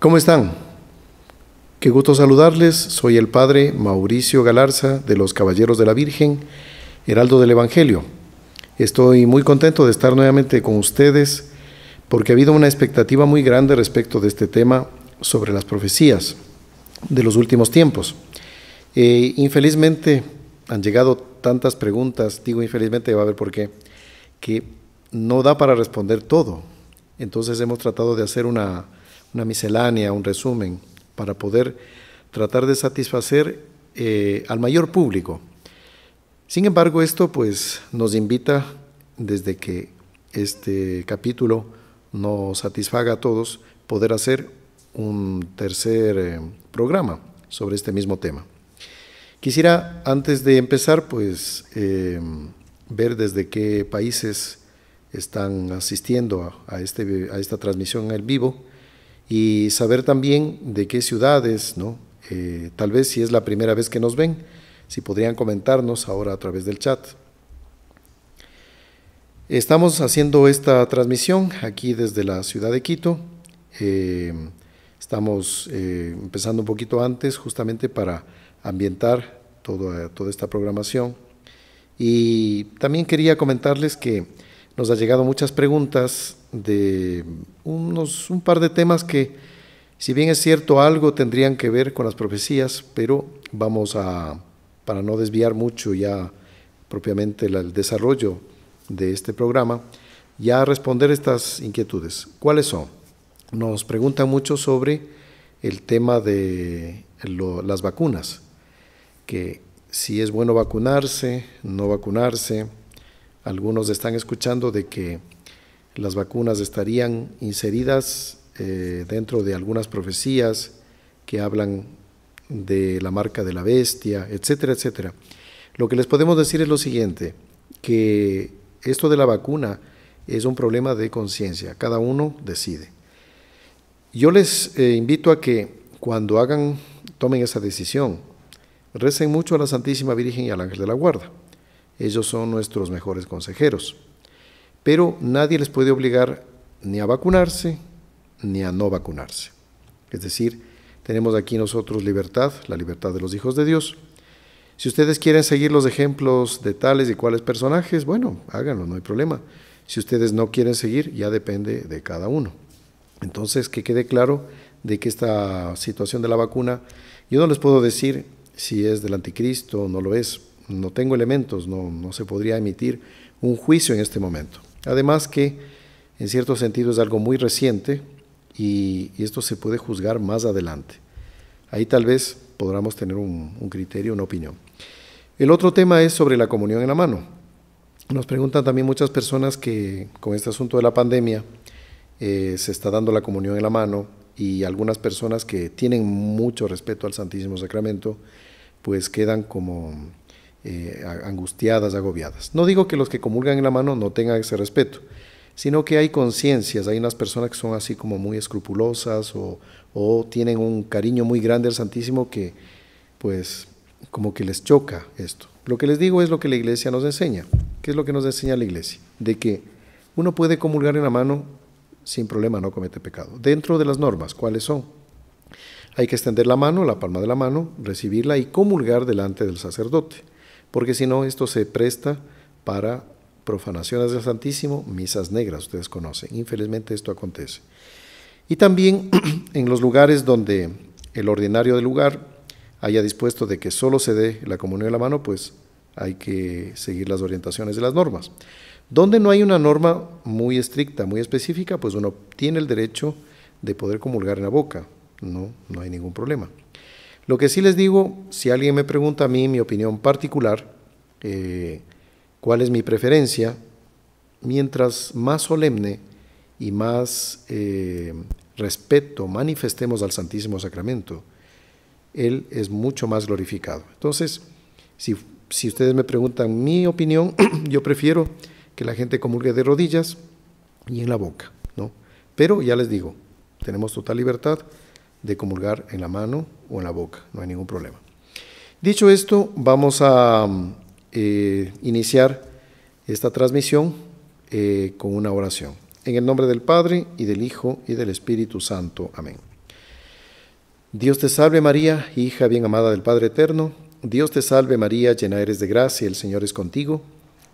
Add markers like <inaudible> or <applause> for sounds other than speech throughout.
¿Cómo están? Qué gusto saludarles. Soy el Padre Mauricio Galarza de los Caballeros de la Virgen, Heraldo del Evangelio. Estoy muy contento de estar nuevamente con ustedes porque ha habido una expectativa muy grande respecto de este tema sobre las profecías de los últimos tiempos. Eh, infelizmente han llegado tantas preguntas, digo infelizmente, va a haber por qué, que no da para responder todo. Entonces hemos tratado de hacer una una miscelánea, un resumen, para poder tratar de satisfacer eh, al mayor público. Sin embargo, esto pues nos invita, desde que este capítulo no satisfaga a todos, poder hacer un tercer eh, programa sobre este mismo tema. Quisiera, antes de empezar, pues em, ver desde qué países están asistiendo a, este, a esta transmisión en vivo y saber también de qué ciudades, ¿no? Eh, tal vez si es la primera vez que nos ven, si podrían comentarnos ahora a través del chat. Estamos haciendo esta transmisión aquí desde la ciudad de Quito. Eh, estamos eh, empezando un poquito antes justamente para ambientar toda esta programación. Y también quería comentarles que nos ha llegado muchas preguntas de unos, un par de temas que, si bien es cierto, algo tendrían que ver con las profecías, pero vamos a, para no desviar mucho ya propiamente el desarrollo de este programa, ya responder estas inquietudes. ¿Cuáles son? Nos preguntan mucho sobre el tema de las vacunas, que si es bueno vacunarse, no vacunarse. Algunos están escuchando de que las vacunas estarían inseridas eh, dentro de algunas profecías que hablan de la marca de la bestia, etcétera, etcétera. Lo que les podemos decir es lo siguiente, que esto de la vacuna es un problema de conciencia, cada uno decide. Yo les eh, invito a que cuando hagan, tomen esa decisión, recen mucho a la Santísima Virgen y al Ángel de la Guarda. Ellos son nuestros mejores consejeros pero nadie les puede obligar ni a vacunarse ni a no vacunarse. Es decir, tenemos aquí nosotros libertad, la libertad de los hijos de Dios. Si ustedes quieren seguir los ejemplos de tales y cuales personajes, bueno, háganlo, no hay problema. Si ustedes no quieren seguir, ya depende de cada uno. Entonces, que quede claro de que esta situación de la vacuna, yo no les puedo decir si es del anticristo o no lo es. No tengo elementos, no, no se podría emitir un juicio en este momento. Además que, en cierto sentido, es algo muy reciente y, esto se puede juzgar más adelante. Ahí tal vez podamos tener un, criterio, una opinión. El otro tema es sobre la comunión en la mano. Nos preguntan también muchas personas que con este asunto de la pandemia eh, se está dando la comunión en la mano y algunas personas que tienen mucho respeto al Santísimo Sacramento pues quedan como eh, angustiadas, agobiadas. No digo que los que comulgan en la mano no tengan ese respeto, sino que hay conciencias, hay unas personas que son así como muy escrupulosas o, o tienen un cariño muy grande al Santísimo que pues como que les choca esto. Lo que les digo es lo que la iglesia nos enseña. ¿Qué es lo que nos enseña la iglesia? De que uno puede comulgar en la mano sin problema, no comete pecado. Dentro de las normas, ¿cuáles son? Hay que extender la mano, la palma de la mano, recibirla y comulgar delante del sacerdote porque si no esto se presta para profanaciones del Santísimo, misas negras, ustedes conocen. Infelizmente esto acontece. Y también <clears throat> en los lugares donde el ordinario del lugar haya dispuesto de que solo se dé la comunión de la mano, pues hay que seguir las orientaciones de las normas. Donde no hay una norma muy estricta, muy específica, pues uno tiene el derecho de poder comulgar en la boca, no, no hay ningún problema. Lo que sí les digo, si alguien me pregunta a mí mi opinión particular, eh, cuál es mi preferencia, mientras más solemne y más eh, respeto manifestemos al Santísimo Sacramento, Él es mucho más glorificado. Entonces, si, si ustedes me preguntan mi opinión, <clears throat> yo prefiero que la gente comulgue de rodillas y en la boca, ¿no? Pero ya les digo, tenemos total libertad de comulgar en la mano o en la boca, no hay ningún problema. Dicho esto, vamos a mm, eh, iniciar esta transmisión eh, con una oración. En el nombre del Padre, y del Hijo, y del Espíritu Santo. Amén. Dios te salve María, hija bien amada del Padre Eterno. Dios te salve María, llena eres de gracia, el Señor es contigo.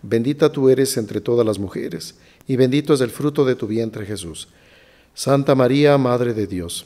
Bendita tú eres entre todas las mujeres, y bendito es el fruto de tu vientre Jesús. Santa María, Madre de Dios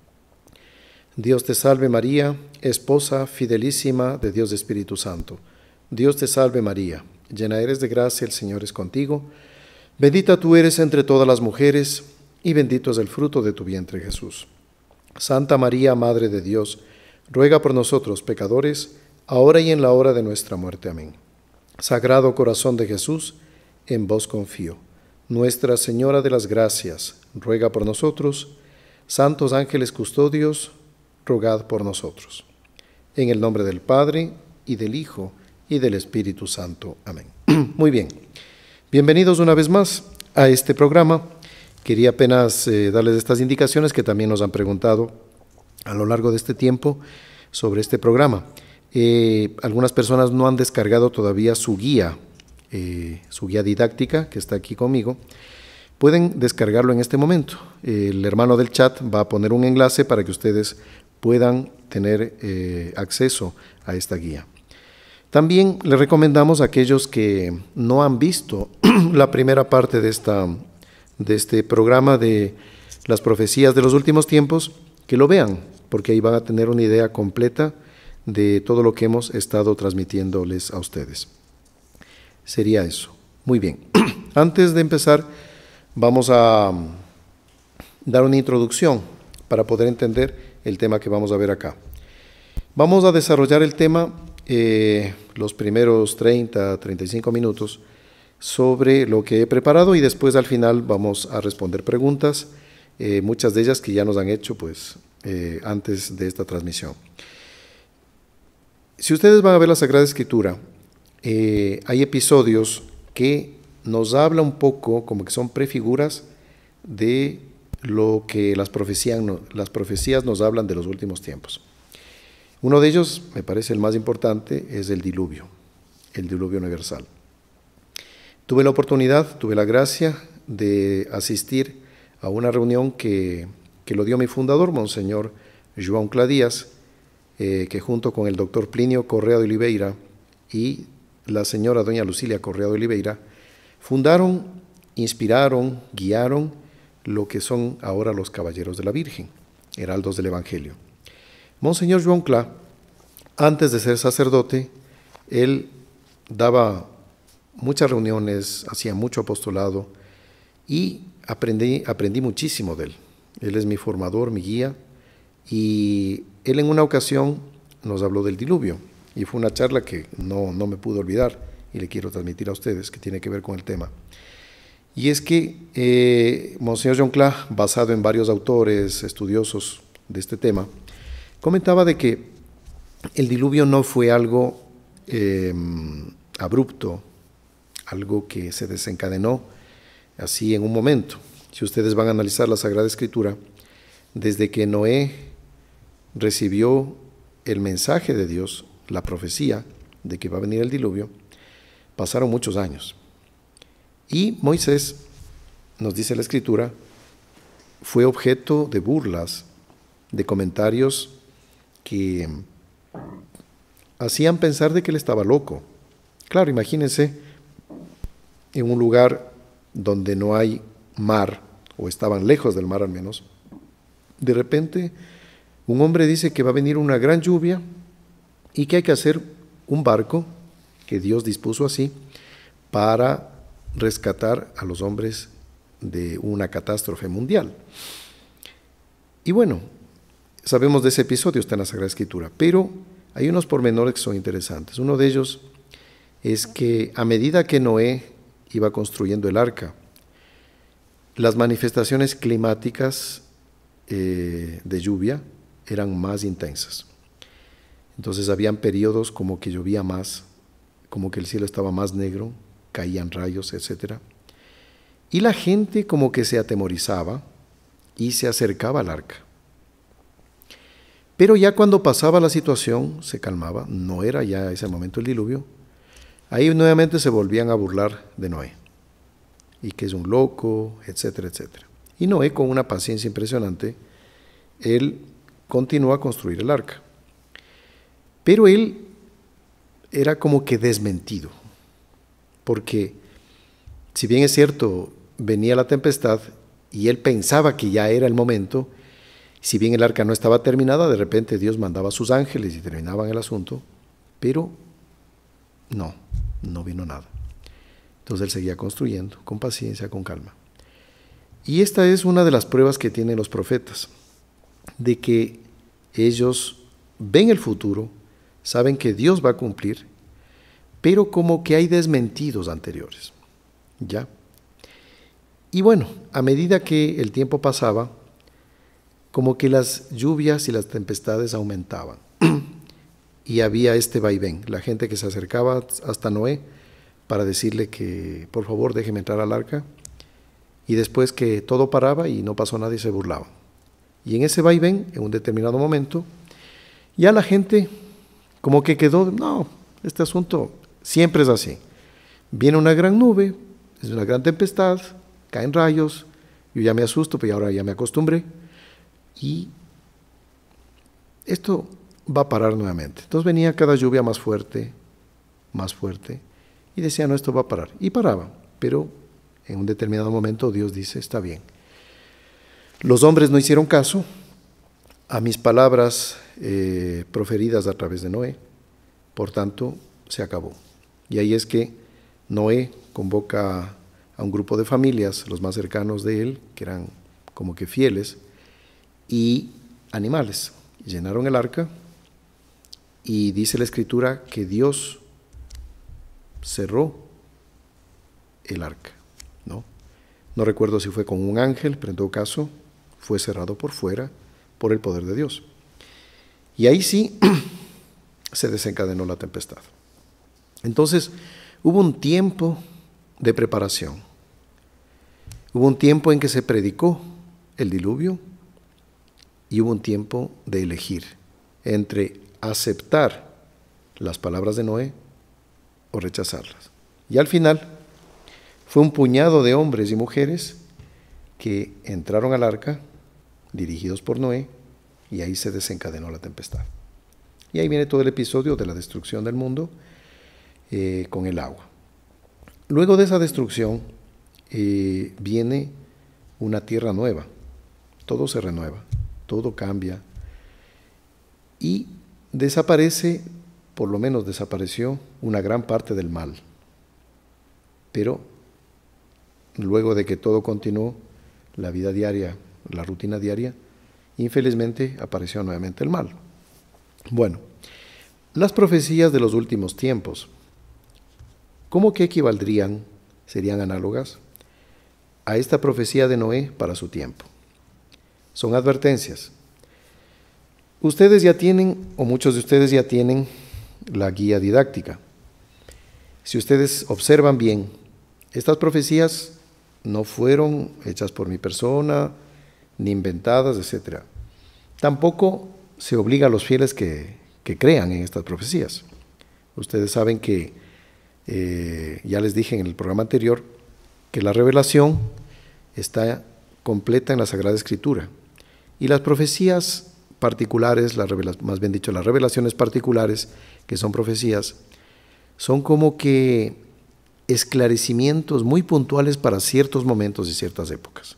Dios te salve María, esposa fidelísima de Dios Espíritu Santo. Dios te salve María, llena eres de gracia, el Señor es contigo. Bendita tú eres entre todas las mujeres, y bendito es el fruto de tu vientre Jesús. Santa María, Madre de Dios, ruega por nosotros pecadores, ahora y en la hora de nuestra muerte. Amén. Sagrado Corazón de Jesús, en vos confío. Nuestra Señora de las Gracias, ruega por nosotros. Santos ángeles custodios, rogad por nosotros. En el nombre del Padre, y del Hijo, y del Espíritu Santo. Amén. <clears throat> Muy bien. Bienvenidos una vez más a este programa. Quería apenas eh, darles estas indicaciones que también nos han preguntado a lo largo de este tiempo sobre este programa. Eh, algunas personas no han descargado todavía su guía, eh, su guía didáctica que está aquí conmigo. Pueden descargarlo en este momento. El hermano del chat va a poner un enlace para que ustedes puedan tener eh, acceso a esta guía. También le recomendamos a aquellos que no han visto <clears throat> la primera parte de, esta, de este programa de las profecías de los últimos tiempos, que lo vean, porque ahí van a tener una idea completa de todo lo que hemos estado transmitiéndoles a ustedes. Sería eso. Muy bien. <clears throat> Antes de empezar, vamos a dar una introducción para poder entender el tema que vamos a ver acá. Vamos a desarrollar el tema eh, los primeros 30, 35 minutos sobre lo que he preparado y después al final vamos a responder preguntas, eh, muchas de ellas que ya nos han hecho pues eh, antes de esta transmisión. Si ustedes van a ver la Sagrada Escritura, hay episodios que nos habla un poco como que son prefiguras de lo que las profecías, nos hablan de los últimos tiempos. Uno de ellos, me parece el más importante, es el diluvio, el diluvio universal. Tuve la oportunidad, tuve la gracia de asistir a una reunión que, lo dio mi fundador, Monseñor João Cladías, eh, que junto con el doctor Plinio Correa de Oliveira y la señora doña Lucilia Correa de Oliveira, fundaron, inspiraron, guiaron lo que son ahora los Caballeros de la Virgen, heraldos del Evangelio. Monseñor Joan Cla, antes de ser sacerdote, él daba muchas reuniones, hacía mucho apostolado y aprendí, aprendí muchísimo de él. Él es mi formador, mi guía y él en una ocasión nos habló del diluvio y fue una charla que no, no me pude olvidar y le quiero transmitir a ustedes que tiene que ver con el tema. Y es que eh, Monseñor John Clark, basado en varios autores estudiosos de este tema, comentaba de que el diluvio no fue algo eh, abrupto, algo que se desencadenó así en un momento. Si ustedes van a analizar la Sagrada Escritura, desde que Noé recibió el mensaje de Dios, la profecía de que va a venir el diluvio, pasaron muchos años. Y Moisés, nos dice la escritura, fue objeto de burlas, de comentarios que hacían pensar de que él estaba loco. Claro, imagínense en un lugar donde no hay mar, o estaban lejos del mar al menos, de repente un hombre dice que va a venir una gran lluvia y que hay que hacer un barco que Dios dispuso así para rescatar a los hombres de una catástrofe mundial. Y bueno, sabemos de ese episodio, está en la Sagrada Escritura, pero hay unos pormenores que son interesantes. Uno de ellos es que a medida que Noé iba construyendo el arca, las manifestaciones climáticas eh, de lluvia eran más intensas. Entonces habían periodos como que llovía más, como que el cielo estaba más negro, caían rayos, etc. Y la gente como que se atemorizaba y se acercaba al arca. Pero ya cuando pasaba la situación, se calmaba, no era ya ese momento el diluvio, ahí nuevamente se volvían a burlar de Noé, y que es un loco, etcétera, etcétera. Y Noé, con una paciencia impresionante, él continuó a construir el arca. Pero él era como que desmentido porque si bien es cierto, venía la tempestad y él pensaba que ya era el momento, si bien el arca no estaba terminada, de repente Dios mandaba a sus ángeles y terminaban el asunto, pero no, no vino nada. Entonces él seguía construyendo con paciencia, con calma. Y esta es una de las pruebas que tienen los profetas, de que ellos ven el futuro, saben que Dios va a cumplir pero como que hay desmentidos anteriores. ¿Ya? Y bueno, a medida que el tiempo pasaba, como que las lluvias y las tempestades aumentaban. <clears throat> y había este vaivén, la gente que se acercaba hasta Noé para decirle que por favor déjeme entrar al arca. Y después que todo paraba y no pasó nada y se burlaba. Y en ese vaivén, en un determinado momento, ya la gente como que quedó, no, este asunto Siempre es así. Viene una gran nube, es una gran tempestad, caen rayos, yo ya me asusto, pero pues, ahora ya me acostumbré. Y esto va a parar nuevamente. Entonces venía cada lluvia más fuerte, más fuerte, y decía, no, esto va a parar. Y paraba, pero en un determinado momento Dios dice, está bien. Los hombres no hicieron caso a mis palabras eh, proferidas a través de Noé, por tanto, se acabó. Y ahí es que Noé convoca a un grupo de familias, los más cercanos de él, que eran como que fieles, y animales. Llenaron el arca y dice la escritura que Dios cerró el arca, ¿no? No recuerdo si fue con un ángel, pero en todo caso fue cerrado por fuera por el poder de Dios. Y ahí sí <clears throat> se desencadenó la tempestad. Entonces, hubo un tiempo de preparación. Hubo un tiempo en que se predicó el diluvio y hubo un tiempo de elegir entre aceptar las palabras de Noé o rechazarlas. Y al final fue un puñado de hombres y mujeres que entraron al arca dirigidos por Noé y ahí se desencadenó la tempestad. Y ahí viene todo el episodio de la destrucción del mundo eh, con el agua. Luego de esa destrucción eh, viene una tierra nueva, todo se renueva, todo cambia y desaparece, por lo menos desapareció una gran parte del mal. Pero luego de que todo continuó, la vida diaria, la rutina diaria, infelizmente apareció nuevamente el mal. Bueno, las profecías de los últimos tiempos. ¿Cómo que equivaldrían, serían análogas, a esta profecía de Noé para su tiempo? Son advertencias. Ustedes ya tienen, o muchos de ustedes ya tienen, la guía didáctica. Si ustedes observan bien, estas profecías no fueron hechas por mi persona, ni inventadas, etc. Tampoco se obliga a los fieles que, que crean en estas profecías. Ustedes saben que eh, ya les dije en el programa anterior, que la revelación está completa en la Sagrada Escritura. Y las profecías particulares, las más bien dicho, las revelaciones particulares, que son profecías, son como que esclarecimientos muy puntuales para ciertos momentos y ciertas épocas.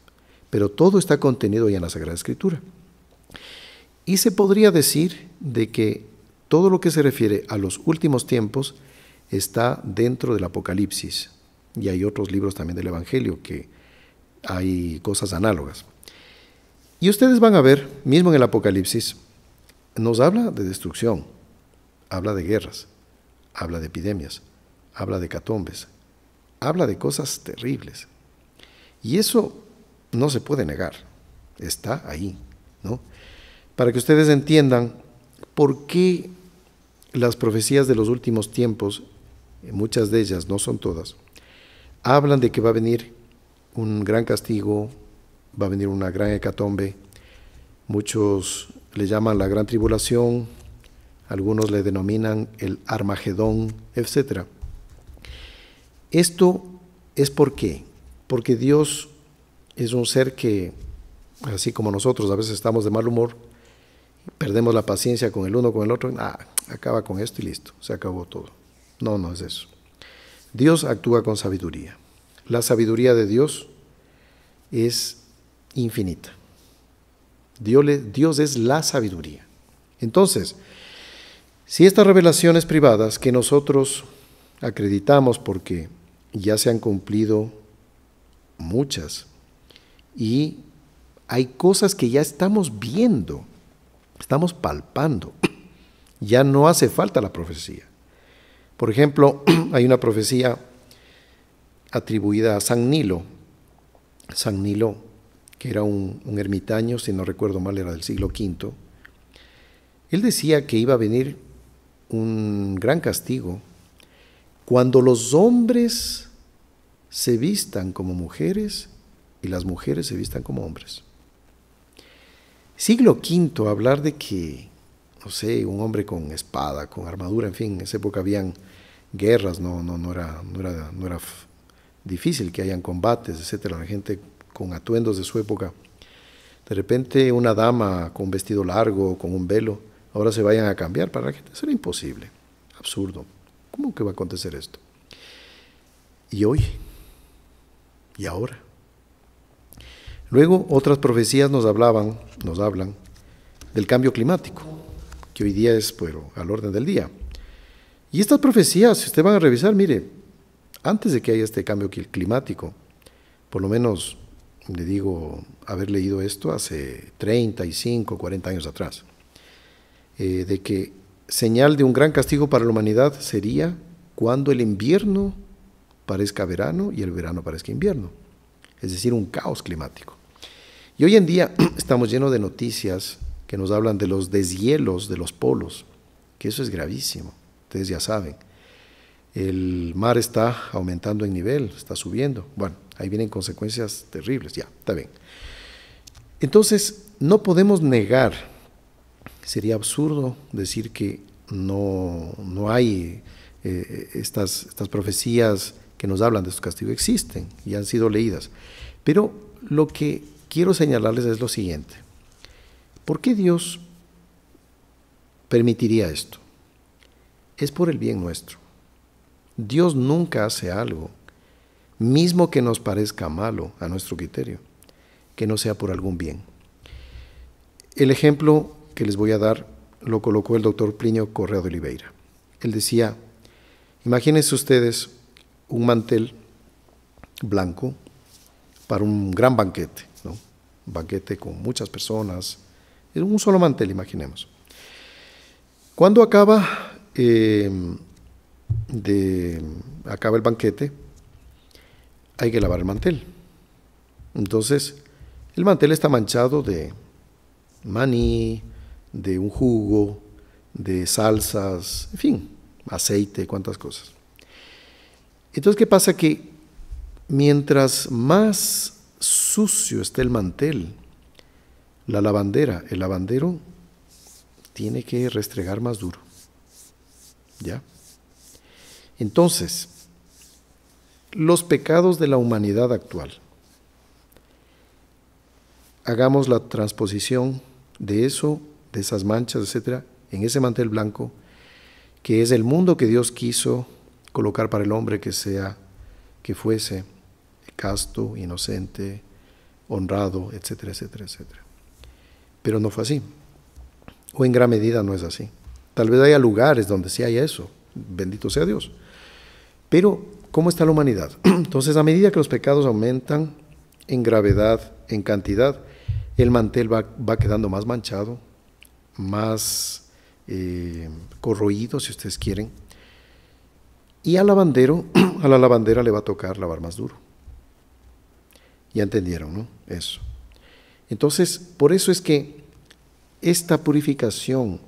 Pero todo está contenido ya en la Sagrada Escritura. Y se podría decir de que todo lo que se refiere a los últimos tiempos está dentro del Apocalipsis y hay otros libros también del Evangelio que hay cosas análogas. Y ustedes van a ver, mismo en el Apocalipsis, nos habla de destrucción, habla de guerras, habla de epidemias, habla de catombes, habla de cosas terribles. Y eso no se puede negar, está ahí, ¿no? Para que ustedes entiendan por qué las profecías de los últimos tiempos eh, muchas de ellas, no son todas, hablan de que va a venir un gran castigo, va a venir una gran hecatombe, muchos le llaman la gran tribulación, algunos le denominan el Armagedón, etc. Esto es por qué, porque Dios es un ser que, así como nosotros a veces estamos de mal humor, perdemos la paciencia con el uno, con el otro, ah, acaba con esto y listo, se acabó todo. No, no es eso. Dios actúa con sabiduría. La sabiduría de Dios es infinita. Dios, Dios es la sabiduría. Entonces, si estas revelaciones privadas que nosotros acreditamos porque ya se han cumplido muchas y hay cosas que ya estamos viendo, estamos palpando, ya no hace falta la profecía. Por ejemplo, <clears throat> hay una profecía atribuida a San Nilo. San Nilo, que era un, ermitaño, si no recuerdo mal, era del siglo V. Él decía que iba a venir un gran castigo cuando los hombres se vistan como mujeres y las mujeres se vistan como hombres. Siglo V, hablar de que, no sé, un hombre con espada, con armadura, en fin, en esa época habían guerras, no, no, no, era, no, era, difícil que hayan combates, etcétera. La gente con atuendos de su época. De repente una dama con un vestido largo, con un velo, ahora se vayan a cambiar para la gente. Eso era imposible, absurdo. ¿Cómo que va a acontecer esto? Y hoy, y ahora. Luego otras profecías nos hablaban, nos hablan del cambio climático, que hoy día es pero, al orden del día. Y estas profecías, si ustedes van a revisar, mire, antes de que haya este cambio climático, por lo menos le digo haber leído esto hace 35, 40 años atrás, eh, de que señal de un gran castigo para la humanidad sería cuando el invierno parezca verano y el verano parezca invierno, es decir, un caos climático. Y hoy en día <clears throat> estamos llenos de noticias que nos hablan de los deshielos de los polos, que eso es gravísimo ustedes ya saben. El mar está aumentando en nivel, está subiendo. Bueno, ahí vienen consecuencias terribles, ya, está bien. Entonces, no podemos negar, sería absurdo decir que no, hay eh, estas, estas profecías que nos hablan de estos castigos, existen y han sido leídas. Pero lo que quiero señalarles es lo siguiente. ¿Por qué Dios permitiría esto? es por el bien nuestro. Dios nunca hace algo, mismo que nos parezca malo a nuestro criterio, que no sea por algún bien. El ejemplo que les voy a dar lo colocó el doctor Plinio Correa de Oliveira. Él decía, imagínense ustedes un mantel blanco para un gran banquete, un banquete con muchas personas, un solo mantel, imaginemos. Cuando acaba Em, acaba el banquete, hay que lavar el mantel. Entonces, el mantel está manchado de maní, de un jugo, de salsas, en fin, aceite, cuantas cosas. Entonces, ¿qué pasa? Que mientras más sucio esté el mantel, la lavandera, el lavandero, tiene que restregar más duro. Entonces, los pecados de la humanidad actual. Hagamos la transposición de eso, de esas manchas, etcétera, en ese mantel blanco, que es el mundo que Dios quiso colocar para el hombre que sea, que fuese casto, inocente, honrado, etcétera, etcétera, etcétera. Pero no fue así, o en gran medida no es así. Tal vez haya lugares donde sí haya eso, bendito sea Dios. Pero, ¿cómo está la humanidad? <clears throat> Entonces, a medida que los pecados aumentan en gravedad, en cantidad, el mantel va, quedando más manchado, más eh, corroído, si ustedes quieren. Y al lavandero, <clears throat> a la lavandera le va a tocar lavar más duro. Ya entendieron, ¿no? Eso. Entonces, por eso es que esta purificación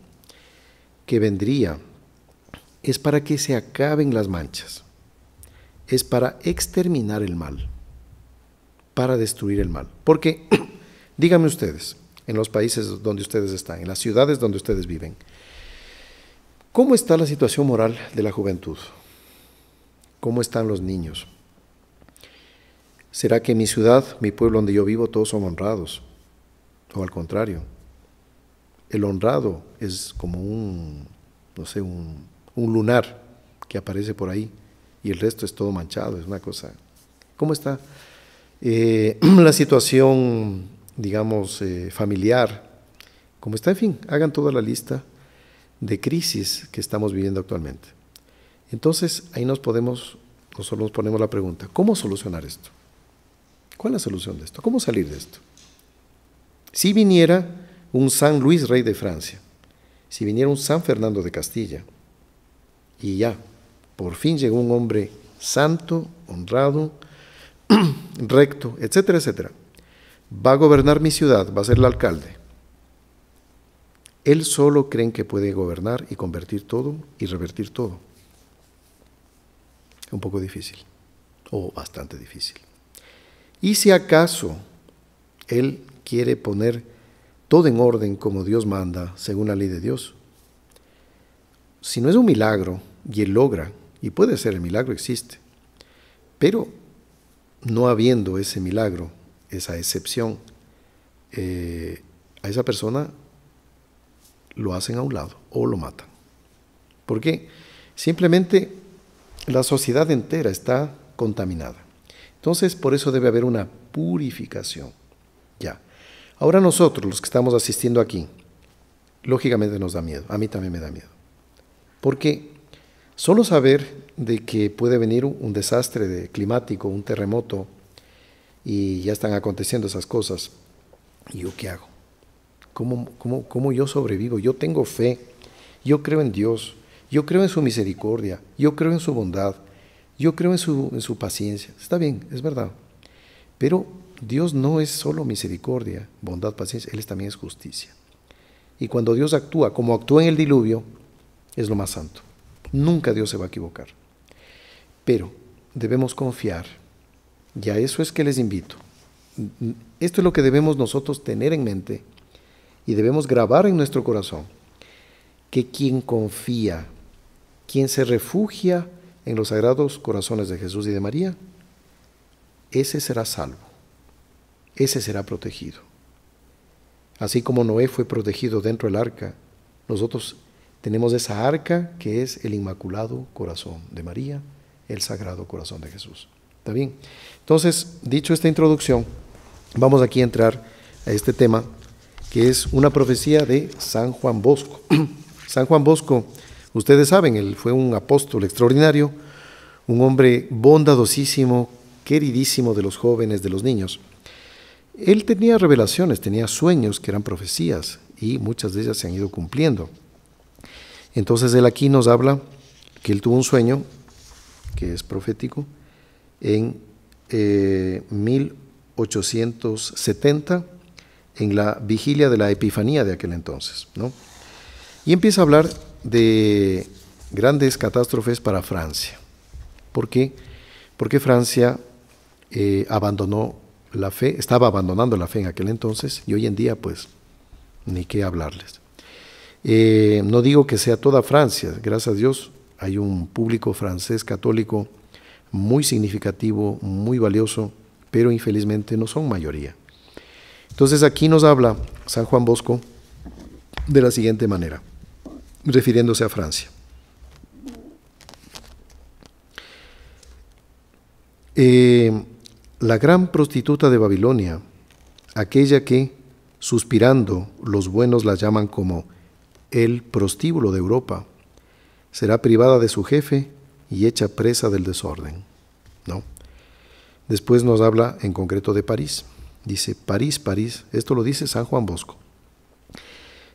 que vendría es para que se acaben las manchas, es para exterminar el mal, para destruir el mal. Porque, <clears throat> díganme ustedes, en los países donde ustedes están, en las ciudades donde ustedes viven, ¿cómo está la situación moral de la juventud? ¿Cómo están los niños? ¿Será que mi ciudad, mi pueblo donde yo vivo, todos son honrados? O al contrario, el honrado es como un, no sé, un, lunar que aparece por ahí y el resto es todo manchado, es una cosa. ¿Cómo está eh, <clears throat> la situación, digamos, eh, familiar? ¿Cómo está? En fin, hagan toda la lista de crisis que estamos viviendo actualmente. Entonces, ahí nos podemos, nosotros nos ponemos la pregunta, ¿cómo solucionar esto? ¿Cuál es la solución de esto? ¿Cómo salir de esto? Si viniera un San Luis, rey de Francia, si viniera un San Fernando de Castilla, y ya, por fin llegó un hombre santo, honrado, <clears throat> recto, etcétera, etcétera. Va a gobernar mi ciudad, va a ser el alcalde. Él solo creen que puede gobernar y convertir todo y revertir todo. Un poco difícil, o bastante difícil. Y si acaso Él quiere poner todo en orden como Dios manda, según la ley de Dios. Si no es un milagro, y él logra, y puede ser, el milagro existe, pero no habiendo ese milagro, esa excepción, eh, a esa persona lo hacen a un lado o lo matan. ¿Por qué? Simplemente la sociedad entera está contaminada. Entonces, por eso debe haber una purificación. Ya. Ahora nosotros, los que estamos asistiendo aquí, lógicamente nos da miedo, a mí también me da miedo. Porque solo saber de que puede venir un desastre climático, un terremoto, y ya están aconteciendo esas cosas, ¿y yo qué hago? ¿Cómo, yo sobrevivo? Yo tengo fe, yo creo en Dios, yo creo en su misericordia, yo creo en su bondad, yo creo en su, en su paciencia. Está bien, es verdad. Pero Dios no es solo misericordia, bondad, paciencia, Él también es justicia. Y cuando Dios actúa como actuó en el diluvio, es lo más santo. Nunca Dios se va a equivocar. Pero debemos confiar, y a eso es que les invito. Esto es lo que debemos nosotros tener en mente y debemos grabar en nuestro corazón, que quien confía, quien se refugia en los sagrados corazones de Jesús y de María, ese será salvo ese será protegido. Así como Noé fue protegido dentro del arca, nosotros tenemos esa arca que es el Inmaculado Corazón de María, el Sagrado Corazón de Jesús. ¿Está bien? Entonces, dicho esta introducción, vamos aquí a entrar a este tema que es una profecía de San Juan Bosco. <clears throat> San Juan Bosco, ustedes saben, él fue un apóstol extraordinario, un hombre bondadosísimo, queridísimo de los jóvenes, de los niños. Él tenía revelaciones, tenía sueños que eran profecías y muchas de ellas se han ido cumpliendo. Entonces él aquí nos habla que él tuvo un sueño, que es profético, en 1870, eh, en la vigilia de la Epifanía de aquel entonces. ¿no? Y empieza a hablar de grandes catástrofes para Francia. ¿Por qué? Porque Francia eh, abandonó la fe, estaba abandonando la fe en aquel entonces y hoy en día pues ni qué hablarles. Eh, no digo que sea toda Francia, gracias a Dios hay un público francés católico muy significativo, muy valioso, pero infelizmente no son mayoría. Entonces aquí nos habla San Juan Bosco de la siguiente manera, refiriéndose a Francia. Eh, la gran prostituta de Babilonia, aquella que, suspirando, los buenos la llaman como el prostíbulo de Europa, será privada de su jefe y hecha presa del desorden. Después nos habla en concreto de París. Dice, París, París, esto lo dice San Juan Bosco.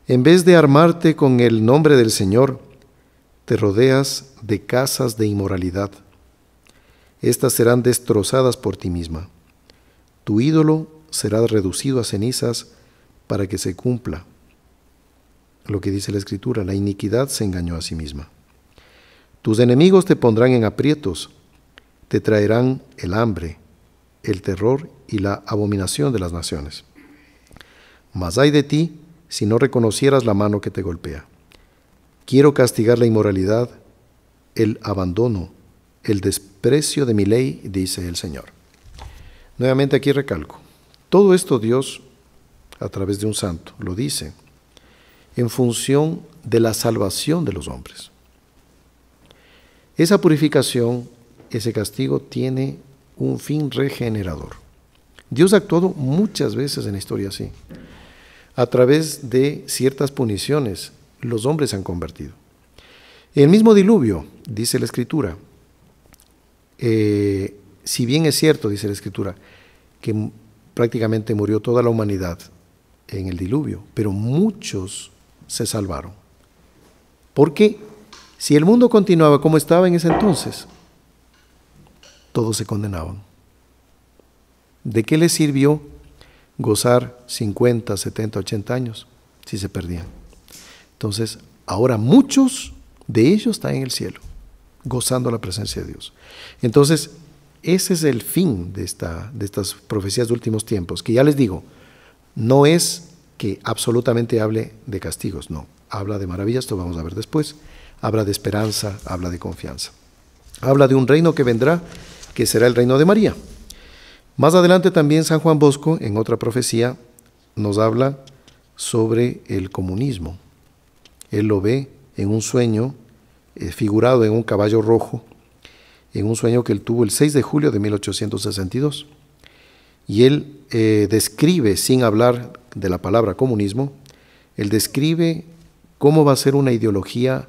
En vez de armarte con el nombre del Señor, te rodeas de casas de inmoralidad estas serán destrozadas por ti misma. Tu ídolo será reducido a cenizas para que se cumpla lo que dice la Escritura, la iniquidad se engañó a sí misma. Tus enemigos te pondrán en aprietos, te traerán el hambre, el terror y la abominación de las naciones. Mas hay de ti si no reconocieras la mano que te golpea. Quiero castigar la inmoralidad, el abandono, el desprecio de mi ley, dice el Señor. Nuevamente aquí recalco, todo esto Dios, a través de un santo, lo dice, en función de la salvación de los hombres. Esa purificación, ese castigo tiene un fin regenerador. Dios ha actuado muchas veces en la historia así. A través de ciertas puniciones, los hombres se han convertido. El mismo diluvio, dice la Escritura, eh, si bien es cierto, dice la Escritura, que prácticamente murió toda la humanidad en el diluvio, pero muchos se salvaron. porque Si el mundo continuaba como estaba en ese entonces, todos se condenaban. ¿De qué les sirvió gozar 50, 70, 80 años si se perdían? Entonces, ahora muchos de ellos están en el cielo gozando la presencia de Dios. Entonces, ese es el fin de, esta, de estas profecías de últimos tiempos, que ya les digo, no es que absolutamente hable de castigos, no, habla de maravillas, esto vamos a ver después, habla de esperanza, habla de confianza, habla de un reino que vendrá, que será el reino de María. Más adelante también San Juan Bosco, en otra profecía, nos habla sobre el comunismo. Él lo ve en un sueño eh, figurado en un caballo rojo, en un sueño que él tuvo el 6 de julio de 1862. Y él eh, describe, sin hablar de la palabra comunismo, él describe cómo va a ser una ideología,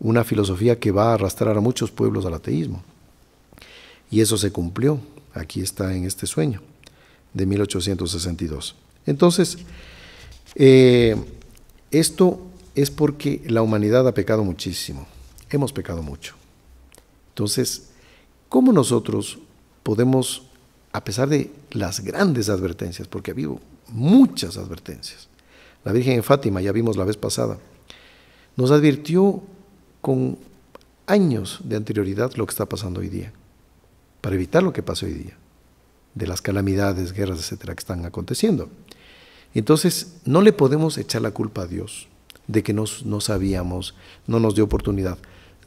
una filosofía que va a arrastrar a muchos pueblos al ateísmo. Y eso se cumplió, aquí está en este sueño de 1862. Entonces, eh, esto es porque la humanidad ha pecado muchísimo hemos pecado mucho. Entonces, ¿cómo nosotros podemos, a pesar de las grandes advertencias, porque ha habido muchas advertencias, la Virgen en Fátima, ya vimos la vez pasada, nos advirtió con años de anterioridad lo que está pasando hoy día, para evitar lo que pasa hoy día, de las calamidades, guerras, etcétera, que están aconteciendo. Entonces, no le podemos echar la culpa a Dios de que no sabíamos, no nos dio oportunidad.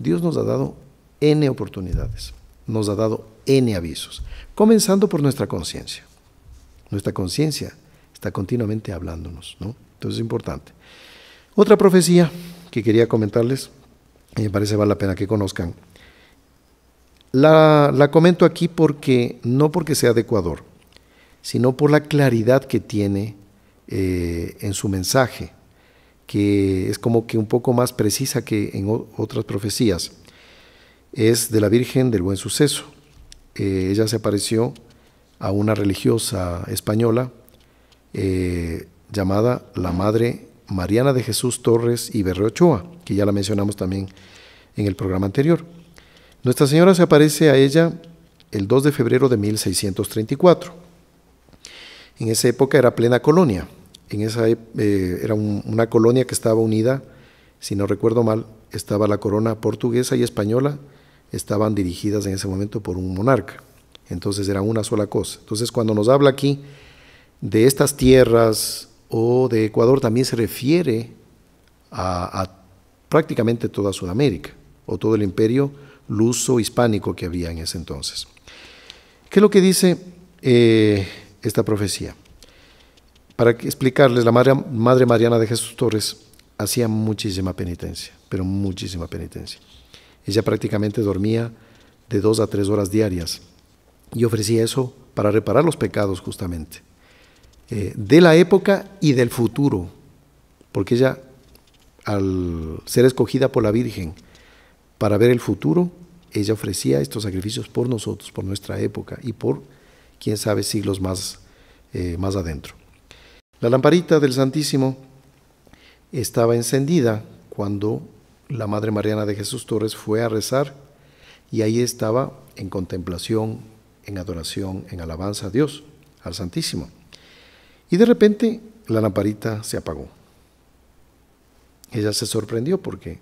Dios nos ha dado N oportunidades, nos ha dado N avisos, comenzando por nuestra conciencia. Nuestra conciencia está continuamente hablándonos, ¿no? Entonces es importante. Otra profecía que quería comentarles, me parece vale la pena que conozcan. La, comento aquí porque, no porque sea de Ecuador, sino por la claridad que tiene eh, en su mensaje que es como que un poco más precisa que en otras profecías. Es de la Virgen del Buen Suceso. Eh, ella se apareció a una religiosa española eh, llamada la Madre Mariana de Jesús Torres y Berreochoa, que ya la mencionamos también en el programa anterior. Nuestra Señora se aparece a ella el 2 de febrero de 1634. En esa época era plena colonia, en esa eh, era una colonia que estaba unida, si no recuerdo mal, estaba la corona portuguesa y española, estaban dirigidas en ese momento por un monarca. Entonces era una sola cosa. Entonces cuando nos habla aquí de estas tierras o de Ecuador, también se refiere a, prácticamente toda Sudamérica o todo el imperio luso hispánico que había en ese entonces. ¿Qué es lo que dice eh, esta profecía? para explicarles, la madre, Mariana de Jesús Torres hacía muchísima penitencia, pero muchísima penitencia. Ella prácticamente dormía de dos a tres horas diarias y ofrecía eso para reparar los pecados justamente, eh, de la época y del futuro, porque ella, al ser escogida por la Virgen para ver el futuro, ella ofrecía estos sacrificios por nosotros, por nuestra época y por, quién sabe, siglos más, eh, más adentro. La lamparita del Santísimo estaba encendida cuando la Madre Mariana de Jesús Torres fue a rezar y ahí estaba en contemplación, en adoración, en alabanza a Dios, al Santísimo. Y de repente la lamparita se apagó. Ella se sorprendió porque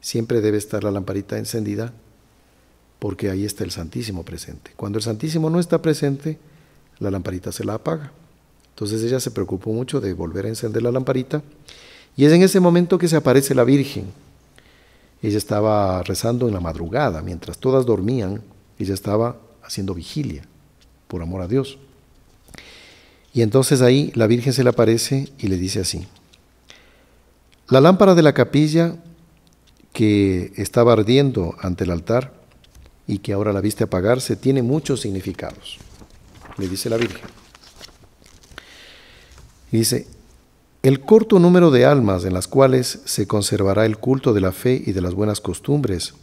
siempre debe estar la lamparita encendida porque ahí está el Santísimo presente. Cuando el Santísimo no está presente, la lamparita se la apaga. Entonces ella se preocupó mucho de volver a encender la lamparita y es en ese momento que se aparece la Virgen. Ella estaba rezando en la madrugada, mientras todas dormían, ella estaba haciendo vigilia, por amor a Dios. Y entonces ahí la Virgen se le aparece y le dice así, la lámpara de la capilla que estaba ardiendo ante el altar y que ahora la viste apagarse tiene muchos significados, le dice la Virgen dice, el corto número de almas en las cuales se conservará el culto de la fe y de las buenas costumbres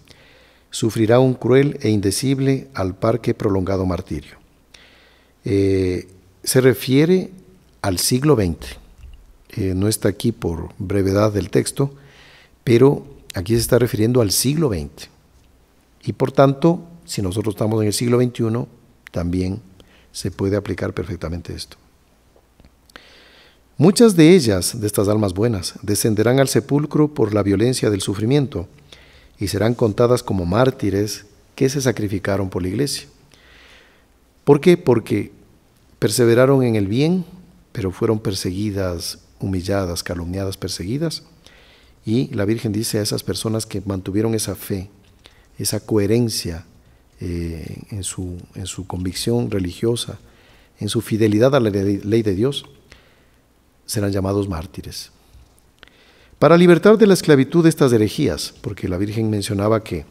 sufrirá un cruel e indecible al par que prolongado martirio. Eh, se refiere al siglo XX. Eh, no está aquí por brevedad del texto, pero aquí se está refiriendo al siglo XX. Y por tanto, si nosotros estamos en el siglo XXI, también se puede aplicar perfectamente esto. Muchas de ellas, de estas almas buenas, descenderán al sepulcro por la violencia del sufrimiento y serán contadas como mártires que se sacrificaron por la iglesia. ¿Por qué? Porque perseveraron en el bien, pero fueron perseguidas, humilladas, calumniadas, perseguidas. Y la Virgen dice a esas personas que mantuvieron esa fe, esa coherencia eh, en, su, en su convicción religiosa, en su fidelidad a la ley de Dios, serán llamados mártires. Para libertar de la esclavitud de estas herejías, porque la Virgen mencionaba que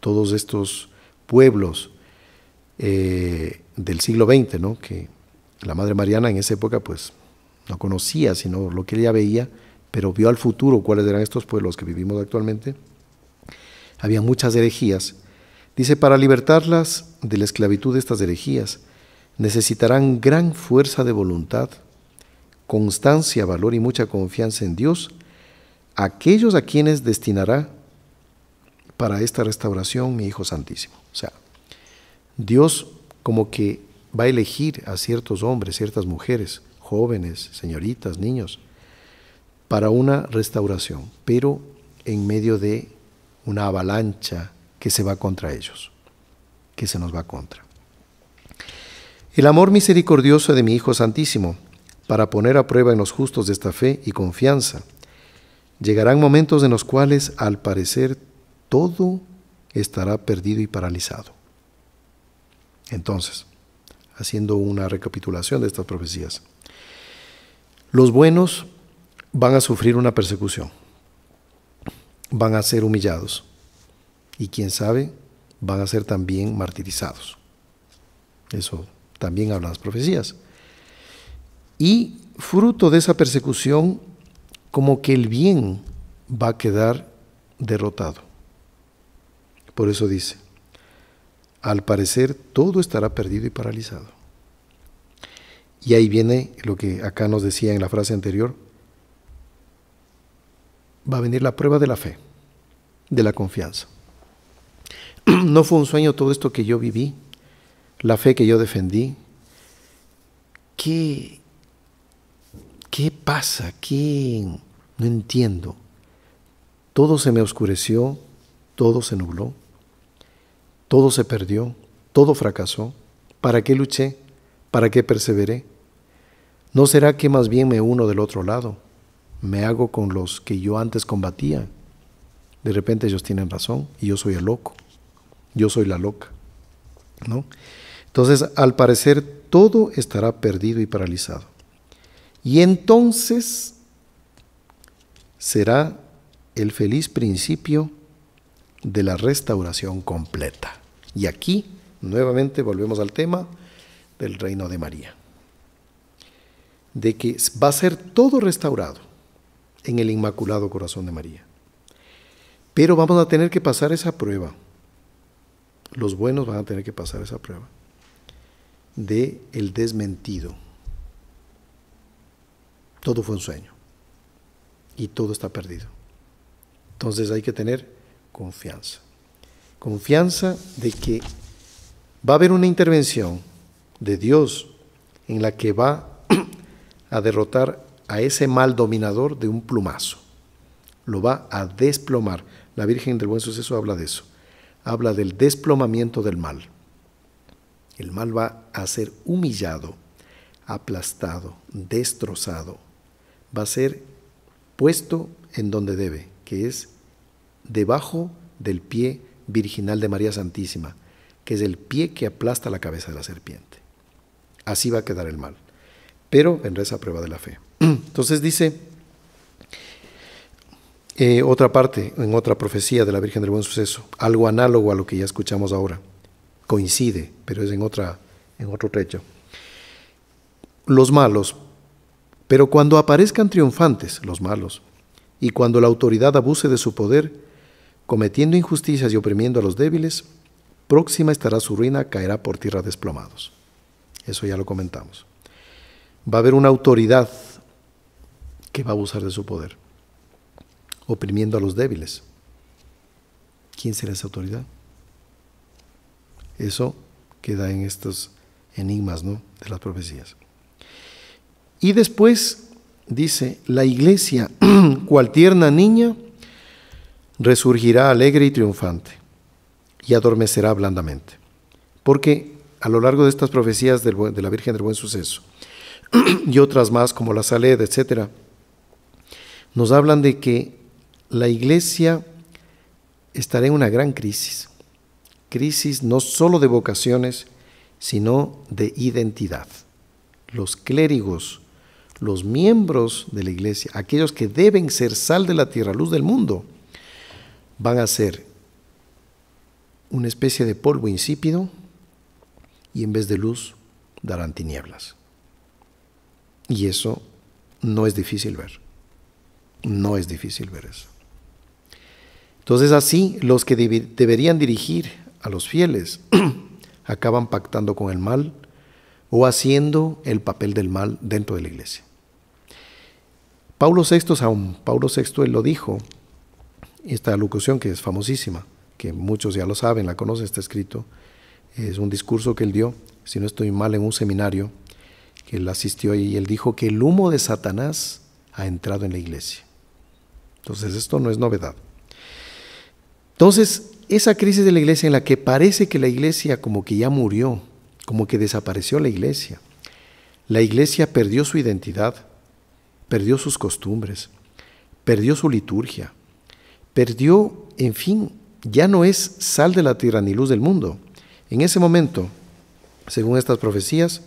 todos estos pueblos eh, del siglo XX, ¿no? que la Madre Mariana en esa época pues no conocía sino lo que ella veía, pero vio al futuro cuáles eran estos pueblos que vivimos actualmente, había muchas herejías. Dice, para libertarlas de la esclavitud de estas herejías, necesitarán gran fuerza de voluntad constancia, valor y mucha confianza en Dios, aquellos a quienes destinará para esta restauración mi Hijo Santísimo. O sea, Dios como que va a elegir a ciertos hombres, ciertas mujeres, jóvenes, señoritas, niños, para una restauración, pero en medio de una avalancha que se va contra ellos, que se nos va contra. El amor misericordioso de mi Hijo Santísimo para poner a prueba en los justos de esta fe y confianza. Llegarán momentos en los cuales, al parecer, todo estará perdido y paralizado. Entonces, haciendo una recapitulación de estas profecías, los buenos van a sufrir una persecución, van a ser humillados y quién sabe, van a ser también martirizados. Eso también hablan las profecías. Y fruto de esa persecución, como que el bien va a quedar derrotado. Por eso dice, al parecer todo estará perdido y paralizado. Y ahí viene lo que acá nos decía en la frase anterior, va a venir la prueba de la fe, de la confianza. <clears throat> No fue un sueño todo esto que yo viví, la fe que yo defendí. Que... ¿Qué pasa? ¿Qué? No entiendo. Todo se me oscureció, todo se nubló, todo se perdió, todo fracasó. ¿Para qué luché? ¿Para qué perseveré? ¿No será que más bien me uno del otro lado? Me hago con los que yo antes combatía. De repente ellos tienen razón y yo soy el loco. Yo soy la loca. ¿No? Entonces, al parecer, todo estará perdido y paralizado. Y entonces será el feliz principio de la restauración completa. Y aquí nuevamente volvemos al tema del reino de María, de que va a ser todo restaurado en el Inmaculado Corazón de María. Pero vamos a tener que pasar esa prueba. Los buenos van a tener que pasar esa prueba de el desmentido todo fue un sueño y todo está perdido. Entonces hay que tener confianza. Confianza de que va a haber una intervención de Dios en la que va <clears throat> a derrotar a ese mal dominador de un plumazo. Lo va a desplomar. La Virgen del Buen Suceso habla de eso. Habla del desplomamiento del mal. El mal va a ser humillado, aplastado, destrozado, va a ser puesto en donde debe, que es debajo del pie virginal de María Santísima, que es el pie que aplasta la cabeza de la serpiente. Así va a quedar el mal, pero en esa prueba de la fe. <clears throat> Entonces dice eh, otra parte, en otra profecía de la Virgen del Buen Suceso, algo análogo a lo que ya escuchamos ahora. Coincide, pero es en, otra, en otro trecho. Los malos pero cuando aparezcan triunfantes los malos, y cuando la autoridad abuse de su poder, cometiendo injusticias y oprimiendo a los débiles, próxima estará su ruina, caerá por tierra desplomados. Eso ya lo comentamos. Va a haber una autoridad que va a abusar de su poder, oprimiendo a los débiles. ¿Quién será esa autoridad? Eso queda en estos enigmas ¿no? de las profecías. Y después dice, la iglesia, <clears throat> cual tierna niña, resurgirá alegre y triunfante y adormecerá blandamente. Porque a lo largo de estas profecías de la Virgen del Buen Suceso <clears throat> y otras más como la Saled, etc., nos hablan de que la iglesia estará en una gran crisis. Crisis no solo de vocaciones, sino de identidad. Los clérigos, los miembros de la iglesia, aquellos que deben ser sal de la tierra, luz del mundo, van a ser una especie de polvo insípido y en vez de luz darán tinieblas. Y eso no es difícil ver. No es difícil ver eso. Entonces así los que deberían dirigir a los fieles <clears throat> acaban pactando con el mal o haciendo el papel del mal dentro de la iglesia. Paulo VI, aún Paulo VI él lo dijo, esta locución que es famosísima, que muchos ya lo saben, la conocen, está escrito, es un discurso que él dio, si no estoy mal, en un seminario que él asistió y él dijo que el humo de Satanás ha entrado en la iglesia. Entonces esto no es novedad. Entonces, esa crisis de la iglesia en la que parece que la iglesia como que ya murió, como que desapareció la iglesia, la iglesia perdió su identidad, perdió sus costumbres, perdió su liturgia, perdió, en fin, ya no es sal de la tierra ni luz del mundo. En ese momento, según estas profecías,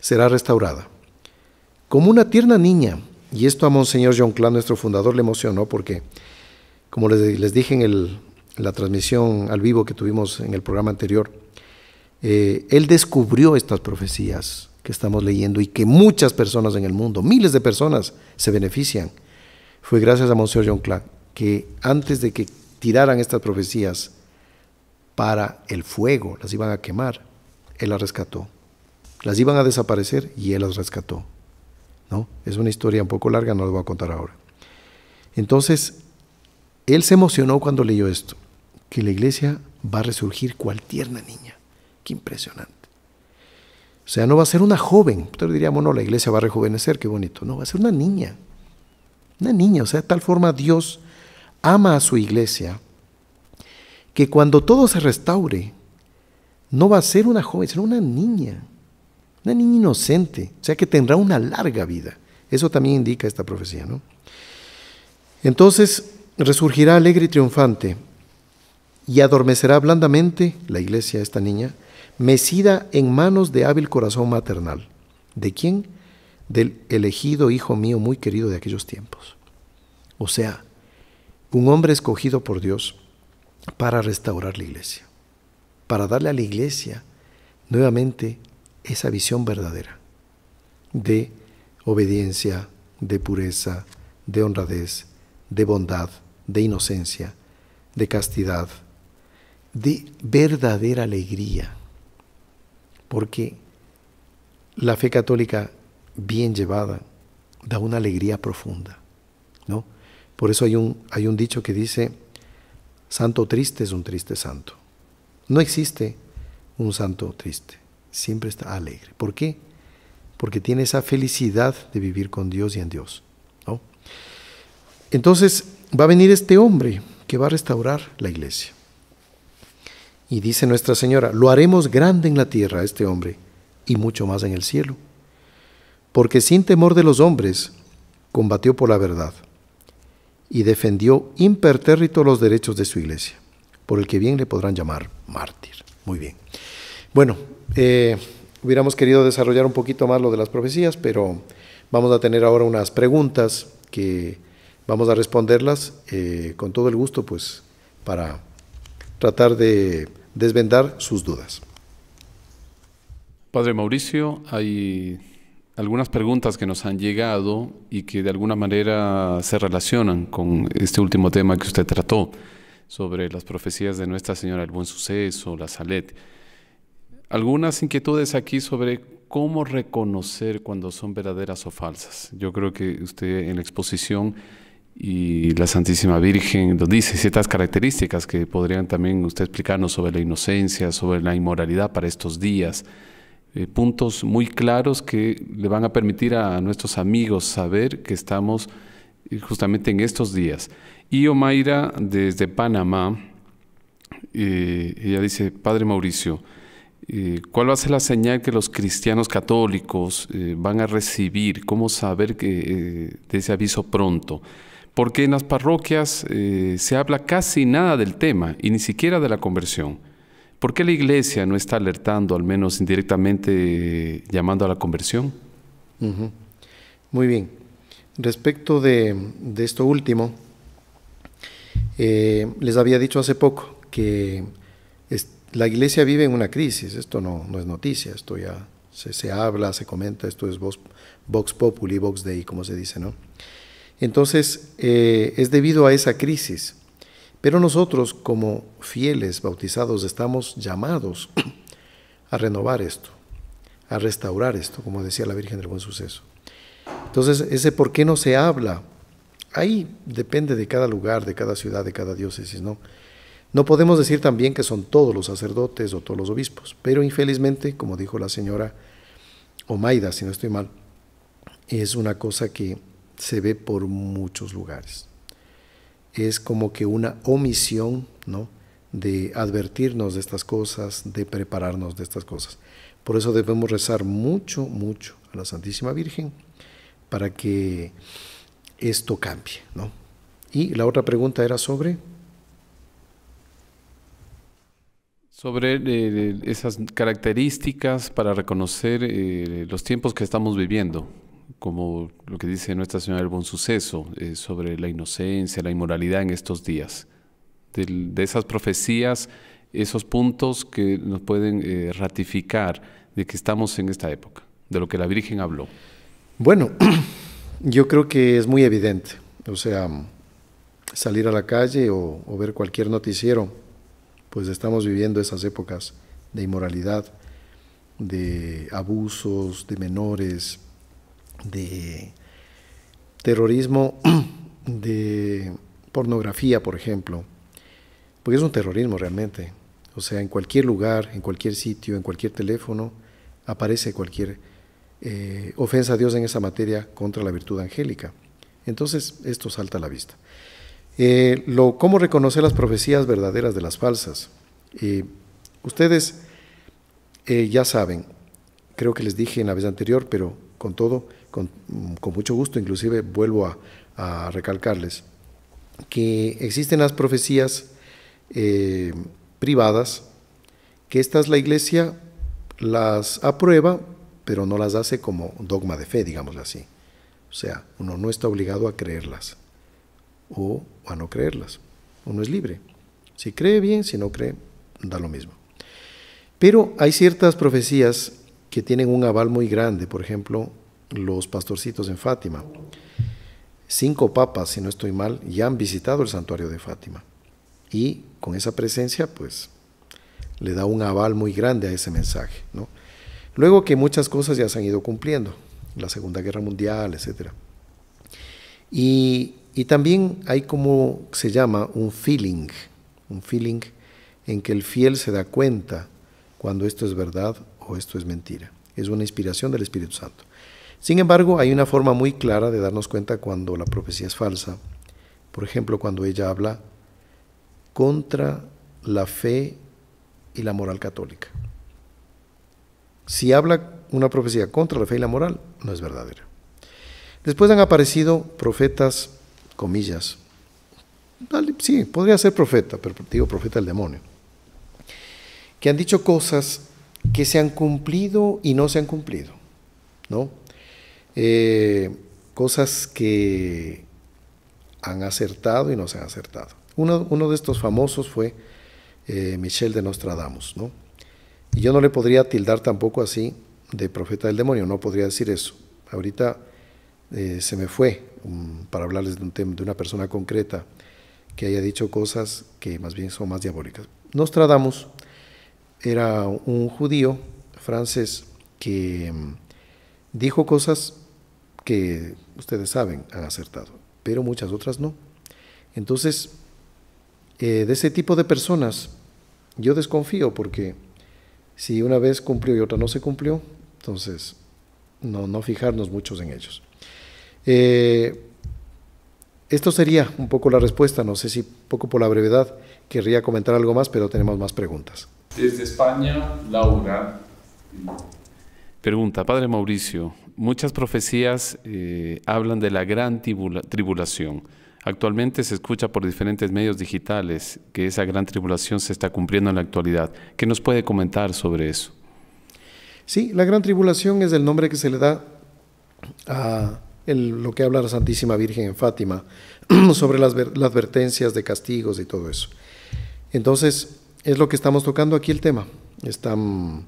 será restaurada. Como una tierna niña, y esto a Monseñor John clan nuestro fundador, le emocionó porque, como les, dije en, la transmisión al vivo que tuvimos en el programa anterior, eh, él descubrió estas profecías que estamos leyendo y que muchas personas en el mundo, miles de personas, se benefician. Fue gracias a Monseñor John Clark que antes de que tiraran estas profecías para el fuego, las iban a quemar, él las rescató. Las iban a desaparecer y él las rescató. ¿No? Es una historia un poco larga, no la voy a contar ahora. Entonces, él se emocionó cuando leyó esto, que la iglesia va a resurgir cual tierna niña. Qué impresionante. O sea, no va a ser una joven. pero diríamos, no, la iglesia va a rejuvenecer, qué bonito. No, va a ser una niña. Una niña. O sea, de tal forma Dios ama a su iglesia que cuando todo se restaure, no va a ser una joven, será una niña. Una niña inocente. O sea, que tendrá una larga vida. Eso también indica esta profecía, ¿no? Entonces resurgirá alegre y triunfante y adormecerá blandamente la iglesia, esta niña, mecida en manos de hábil corazón maternal. ¿De quién? Del elegido hijo mío muy querido de aquellos tiempos. O sea, un hombre escogido por Dios para restaurar la iglesia, para darle a la iglesia nuevamente esa visión verdadera de obediencia, de pureza, de honradez, de bondad, de inocencia, de castidad, de verdadera alegría. Porque la fe católica bien llevada da una alegría profunda, ¿no? Por eso hay un, hay un dicho que dice, santo triste es un triste santo. No existe un santo triste, siempre está alegre. ¿Por qué? Porque tiene esa felicidad de vivir con Dios y en Dios. Entonces va a venir este hombre que va a restaurar la iglesia. Y dice Nuestra Señora, lo haremos grande en la tierra este hombre y mucho más en el cielo. Porque sin temor de los hombres, combatió por la verdad y defendió impertérrito los derechos de su iglesia, por el que bien le podrán llamar mártir. Muy bien. Bueno, eh, hubiéramos querido desarrollar un poquito más lo de las profecías, pero vamos a tener ahora unas preguntas que vamos a responderlas eh, con todo el gusto, pues, para tratar de desvendar sus dudas. Padre Mauricio, hay algunas preguntas que nos han llegado y que de alguna manera se relacionan con este último tema que usted trató sobre las profecías de Nuestra Señora del Buen Suceso, la Salet. Algunas inquietudes aquí sobre cómo reconocer cuando son verdaderas o falsas. Yo creo que usted en la exposición y la Santísima Virgen nos dice ciertas características que podrían también usted explicarnos sobre la inocencia, sobre la inmoralidad para estos días. Eh, puntos muy claros que le van a permitir a nuestros amigos saber que estamos eh, justamente en estos días. Y Omaira desde Panamá, eh, ella dice, Padre Mauricio, ¿cuál va a ser la señal que los cristianos católicos van a recibir? ¿Cómo saber que, de ese aviso pronto? porque en las parroquias eh, se habla casi nada del tema y ni siquiera de la conversión. ¿Por qué la iglesia no está alertando, al menos indirectamente, llamando a la conversión? Muy bien. Respecto de, esto último, eh, les había dicho hace poco que la iglesia vive en una crisis. Esto no, es noticia, esto ya se, habla, se comenta, esto es vox populi, vox dei, como se dice, ¿no? Entonces, eh, es debido a esa crisis. Pero nosotros, como fieles bautizados, estamos llamados <clears throat> a renovar esto, a restaurar esto, como decía la Virgen del Buen Suceso. Entonces, ese por qué no se habla, ahí depende de cada lugar, de cada ciudad, de cada diócesis, ¿no? No podemos decir también que son todos los sacerdotes o todos los obispos, pero infelizmente, como dijo la señora Omaida, si no estoy mal, es una cosa que se ve por muchos lugares. Es como que una omisión, ¿no? de advertirnos de estas cosas, de prepararnos de estas cosas. Por eso debemos rezar mucho, mucho a la Santísima Virgen para que esto cambie, ¿no? Y la otra pregunta era sobre sobre eh, esas características para reconocer eh, los tiempos que estamos viviendo como lo que dice Nuestra Señora del Buen Suceso, eh, sobre la inocencia, la inmoralidad en estos días. De, esas profecías, esos puntos que nos pueden eh, ratificar de que estamos en esta época, de lo que la Virgen habló. Bueno, <clears throat> yo creo que es muy evidente. O sea, salir a la calle o, o ver cualquier noticiero, pues estamos viviendo esas épocas de inmoralidad, de abusos, de menores, de terrorismo <clears throat> de pornografía, por ejemplo, porque es un terrorismo realmente. O sea, en cualquier lugar, en cualquier sitio, en cualquier teléfono, aparece cualquier eh, ofensa a Dios en esa materia contra la virtud angélica. Entonces, esto salta a la vista. Eh, ¿Cómo reconocer las profecías verdaderas de las falsas? Eh, ustedes ya saben, creo que les dije en la vez anterior, pero con todo, con, mucho gusto, inclusive vuelvo a, recalcarles, que existen las profecías eh, privadas, que es la iglesia las aprueba, pero no las hace como dogma de fe, digámoslo así. O sea, uno no está obligado a creerlas o a no creerlas. Uno es libre. Si cree bien, si no cree, da lo mismo. Pero hay ciertas profecías que tienen un aval muy grande, por ejemplo, los pastorcitos en Fátima. Cinco papas, si no estoy mal, ya han visitado el santuario de Fátima. Y con esa presencia, pues, le da un aval muy grande a ese mensaje. ¿no? Luego que muchas cosas ya se han ido cumpliendo, la Segunda Guerra Mundial, etc. Y, y también hay como se llama un feeling, un feeling en que el fiel se da cuenta cuando esto es verdad o esto es mentira. Es una inspiración del Espíritu Santo. Sin embargo, hay una forma muy clara de darnos cuenta cuando la profecía es falsa. Por ejemplo, cuando ella habla contra la fe y la moral católica. Si habla una profecía contra la fe y la moral, no es verdadera. Después han aparecido profetas, comillas. sí, podría ser profeta, pero digo profeta del demonio. Que han dicho cosas que se han cumplido y no se han cumplido, ¿no? Eh, cosas que han acertado y no se han acertado. Uno, de estos famosos fue eh, Michel de Nostradamus, ¿no? Y yo no le podría tildar tampoco así de profeta del demonio, no podría decir eso. Ahorita eh, se me fue mm, para hablarles de, un tema, de una persona concreta que haya dicho cosas que más bien son más diabólicas. Nostradamus era un judío francés que mm, dijo cosas que ustedes saben han acertado, pero muchas otras no. Entonces, eh, de ese tipo de personas yo desconfío porque si una vez cumplió y otra no se cumplió, entonces no, no fijarnos muchos en ellos. Eh, esto sería un poco la respuesta, no sé si poco por la brevedad querría comentar algo más, pero tenemos más preguntas. Desde España, Laura Pregunta, Padre Mauricio, muchas profecías eh, hablan de la gran tribulación. Actualmente se escucha por diferentes medios digitales que esa gran tribulación se está cumpliendo en la actualidad. ¿Qué nos puede comentar sobre eso? Sí, la gran tribulación es el nombre que se le da a lo que habla la Santísima Virgen en Fátima <clears throat> sobre las, las advertencias de castigos y todo eso. Entonces, es lo que estamos tocando aquí el tema. Están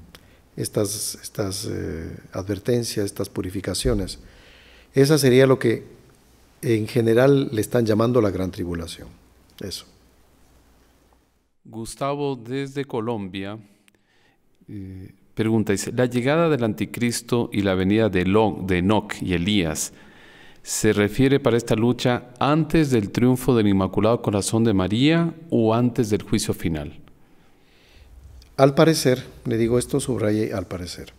estas, estas eh, advertencias, estas purificaciones. Esa sería lo que en general le están llamando la gran tribulación. Eso. Gustavo desde Colombia eh, pregunta, dice, la llegada del anticristo y la venida de, Enoch de y Elías, ¿se refiere para esta lucha antes del triunfo del Inmaculado Corazón de María o antes del juicio final? Al parecer, le digo esto, subraye al parecer.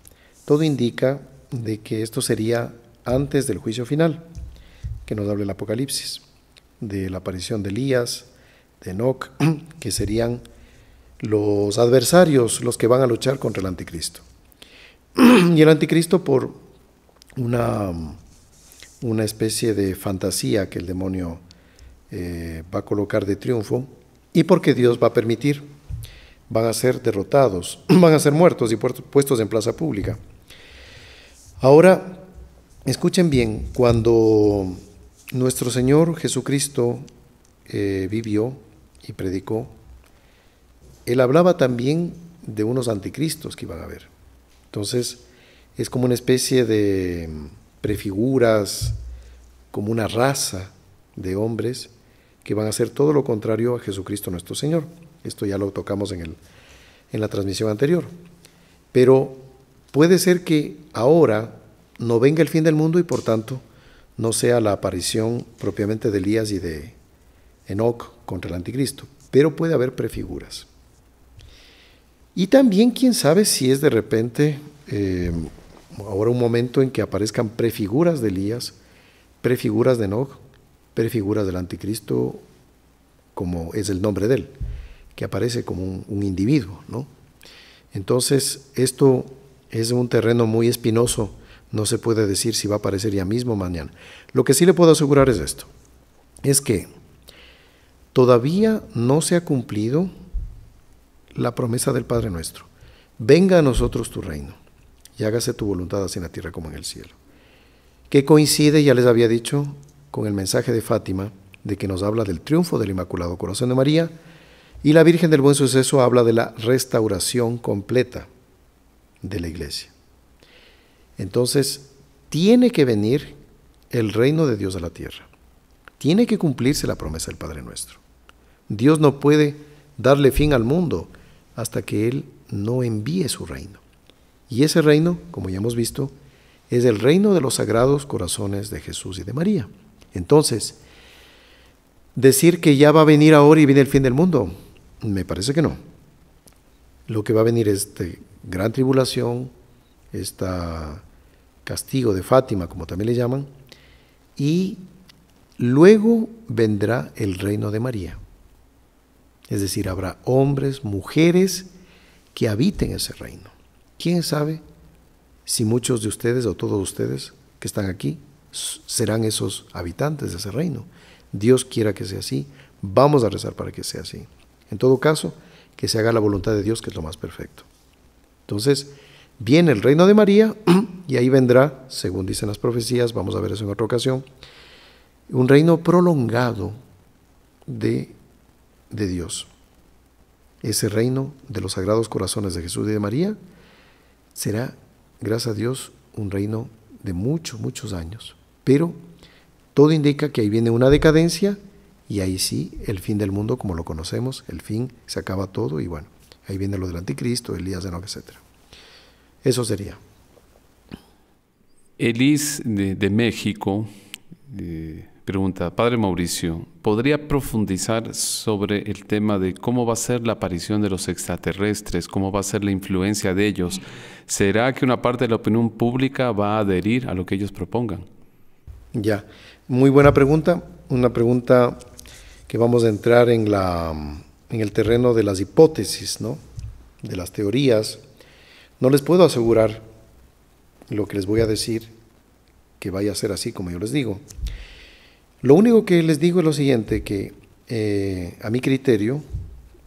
Todo indica de que esto sería antes del juicio final, que nos habla el Apocalipsis, de la aparición de Elías, de Enoch, <clears throat> que serían los adversarios los que van a luchar contra el anticristo. <clears throat> Y el anticristo por una, una especie de fantasía que el demonio eh, va a colocar de triunfo y porque Dios va a permitir van a ser derrotados, <clears throat> van a ser muertos y puestos en plaza pública. Ahora, escuchen bien, cuando nuestro Señor Jesucristo eh, vivió y predicó, Él hablaba también de unos anticristos que iban a haber. Entonces, es como una especie de mm, prefiguras, como una raza de hombres que van a hacer todo lo contrario a Jesucristo nuestro Señor. Esto ya lo tocamos en, la transmisión anterior. Pero puede ser que ahora no venga el fin del mundo y por tanto no sea la aparición propiamente de Elías y de Enoch contra el anticristo, pero puede haber prefiguras. Y también quién sabe si es de repente eh, ahora un momento en que aparezcan prefiguras de Elías, prefiguras de Enoch, prefiguras del anticristo, como es el nombre de él que aparece como un, individuo, ¿no? Entonces, esto es un terreno muy espinoso, no se puede decir si va a aparecer ya mismo mañana. Lo que sí le puedo asegurar es esto, es que todavía no se ha cumplido la promesa del Padre nuestro. Venga a nosotros tu reino y hágase tu voluntad así en la tierra como en el cielo. Que coincide, ya les había dicho, con el mensaje de Fátima, de que nos habla del triunfo del Inmaculado Corazón de María, y la Virgen del Buen Suceso habla de la restauración completa de la iglesia. Entonces, tiene que venir el reino de Dios a la tierra. Tiene que cumplirse la promesa del Padre nuestro. Dios no puede darle fin al mundo hasta que Él no envíe su reino. Y ese reino, como ya hemos visto, es el reino de los sagrados corazones de Jesús y de María. Entonces, decir que ya va a venir ahora y viene el fin del mundo, me parece que no. Lo que va a venir es esta gran tribulación, este castigo de Fátima, como también le llaman, y luego vendrá el reino de María. Es decir, habrá hombres, mujeres que habiten ese reino. ¿Quién sabe si muchos de ustedes o todos ustedes que están aquí serán esos habitantes de ese reino? Dios quiera que sea así. Vamos a rezar para que sea así. En todo caso, que se haga la voluntad de Dios, que es lo más perfecto. Entonces, viene el reino de María <clears throat> y ahí vendrá, según dicen las profecías, vamos a ver eso en otra ocasión, un reino prolongado de, de Dios. Ese reino de los sagrados corazones de Jesús y de María será, gracias a Dios, un reino de muchos, muchos años. Pero todo indica que ahí viene una decadencia y ahí sí el fin del mundo como lo conocemos, el fin se acaba todo y bueno, ahí viene lo del anticristo, Elías, de Enoch, etc. Eso sería. Elis de, México eh, pregunta, Padre Mauricio, ¿podría profundizar sobre el tema de cómo va a ser la aparición de los extraterrestres? ¿Cómo va a ser la influencia de ellos? ¿Será que una parte de la opinión pública va a adherir a lo que ellos propongan? Ya, muy buena pregunta, una pregunta que vamos a entrar en, la, en el terreno de las hipótesis, ¿no? de las teorías. No les puedo asegurar lo que les voy a decir que vaya a ser así como yo les digo. Lo único que les digo es lo siguiente, que eh, a mi criterio,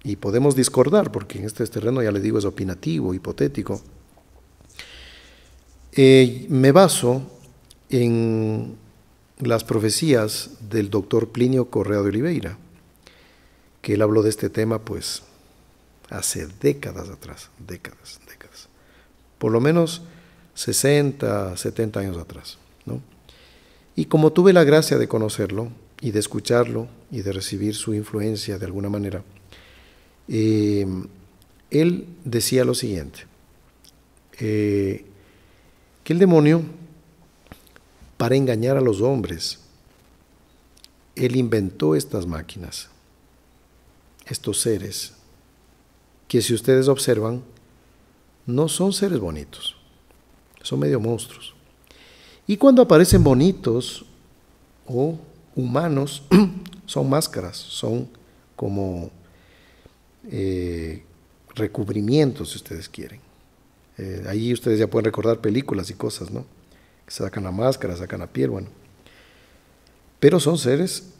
y podemos discordar, porque en este terreno ya les digo es opinativo, hipotético, eh, me baso en las profecías del doctor Plinio Correa de Oliveira, que él habló de este tema pues hace décadas atrás, décadas, décadas, por lo menos 60, 70 años atrás. Y como tuve la gracia de conocerlo y de escucharlo y de recibir su influencia de alguna manera, eh, él decía lo siguiente, eh, que el demonio para engañar a los hombres. Él inventó estas máquinas, estos seres, que si ustedes observan, no son seres bonitos, son medio monstruos. Y cuando aparecen bonitos o humanos, <clears throat> son máscaras, son como eh, recubrimientos, si ustedes quieren. Eh, ahí ustedes ya pueden recordar películas y cosas, ¿no? sacan la máscara, sacan la piel, bueno. Pero son seres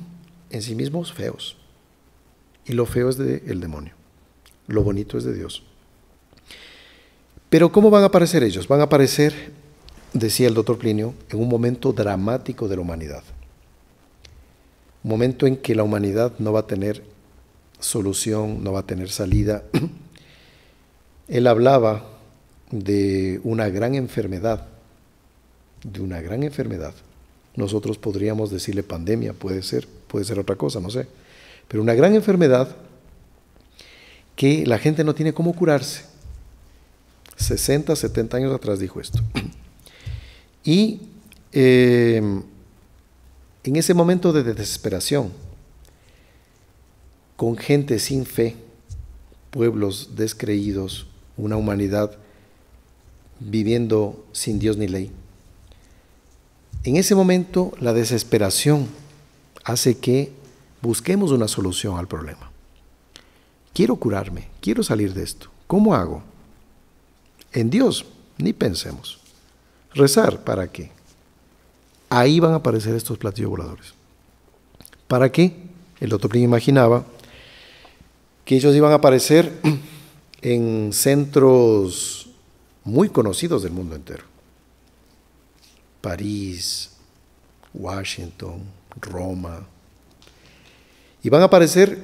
<clears throat> en sí mismos feos. Y lo feo es del el demonio. Lo bonito es de Dios. Pero ¿cómo van a aparecer ellos? Van a aparecer, decía el doctor Plinio, en un momento dramático de la humanidad. Un momento en que la humanidad no va a tener solución, no va a tener salida. <clears throat> Él hablaba de una gran enfermedad de una gran enfermedad. Nosotros podríamos decirle pandemia, puede ser, puede ser otra cosa, no sé. Pero una gran enfermedad que la gente no tiene cómo curarse. 60, 70 años atrás dijo esto. <clears throat> Y em, en ese momento de desesperación, con gente sin fe, pueblos descreídos, una humanidad viviendo sin Dios ni ley, en ese momento la desesperación hace que busquemos una solución al problema. Quiero curarme, quiero salir de esto. ¿Cómo hago? En Dios, ni pensemos. Rezar, ¿para qué? Ahí van a aparecer estos platillos voladores. ¿Para qué? El otro primo imaginaba que ellos iban a aparecer <clears throat> en centros muy conocidos del mundo entero. París, Washington, Roma. Y van a aparecer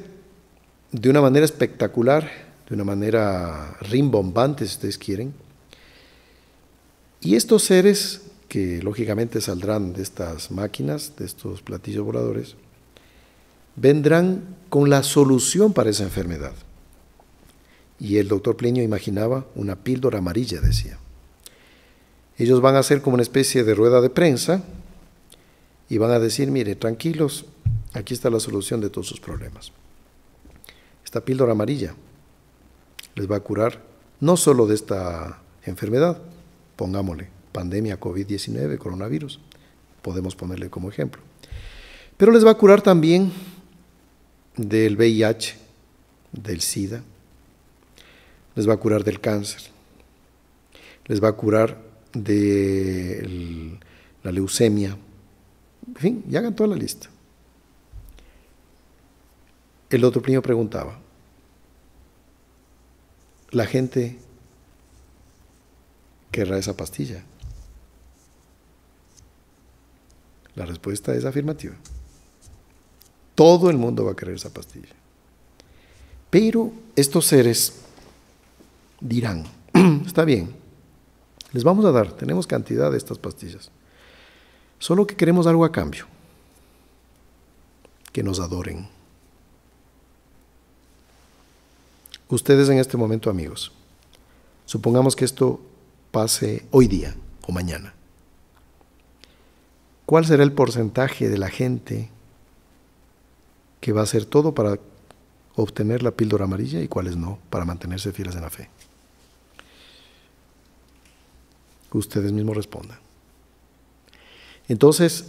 de una manera espectacular, de una manera rimbombante, si ustedes quieren. Y estos seres, que lógicamente saldrán de estas máquinas, de estos platillos voladores, vendrán con la solución para esa enfermedad. Y el doctor Plinio imaginaba una píldora amarilla, decía. Ellos van a hacer como una especie de rueda de prensa y van a decir, mire, tranquilos, aquí está la solución de todos sus problemas. Esta píldora amarilla les va a curar no solo de esta enfermedad, pongámosle pandemia COVID-19, coronavirus, podemos ponerle como ejemplo, pero les va a curar también del VIH, del SIDA, les va a curar del cáncer, les va a curar de la leucemia, en fin, ya hagan toda la lista. El otro primo preguntaba, la gente querrá esa pastilla. La respuesta es afirmativa. Todo el mundo va a querer esa pastilla. Pero estos seres dirán, <clears throat> está bien, les vamos a dar, tenemos cantidad de estas pastillas. Solo que queremos algo a cambio. Que nos adoren. Ustedes en este momento, amigos, supongamos que esto pase hoy día o mañana. ¿Cuál será el porcentaje de la gente que va a hacer todo para obtener la píldora amarilla y cuáles no, para mantenerse fieles en la fe? Ustedes mismos respondan. Entonces,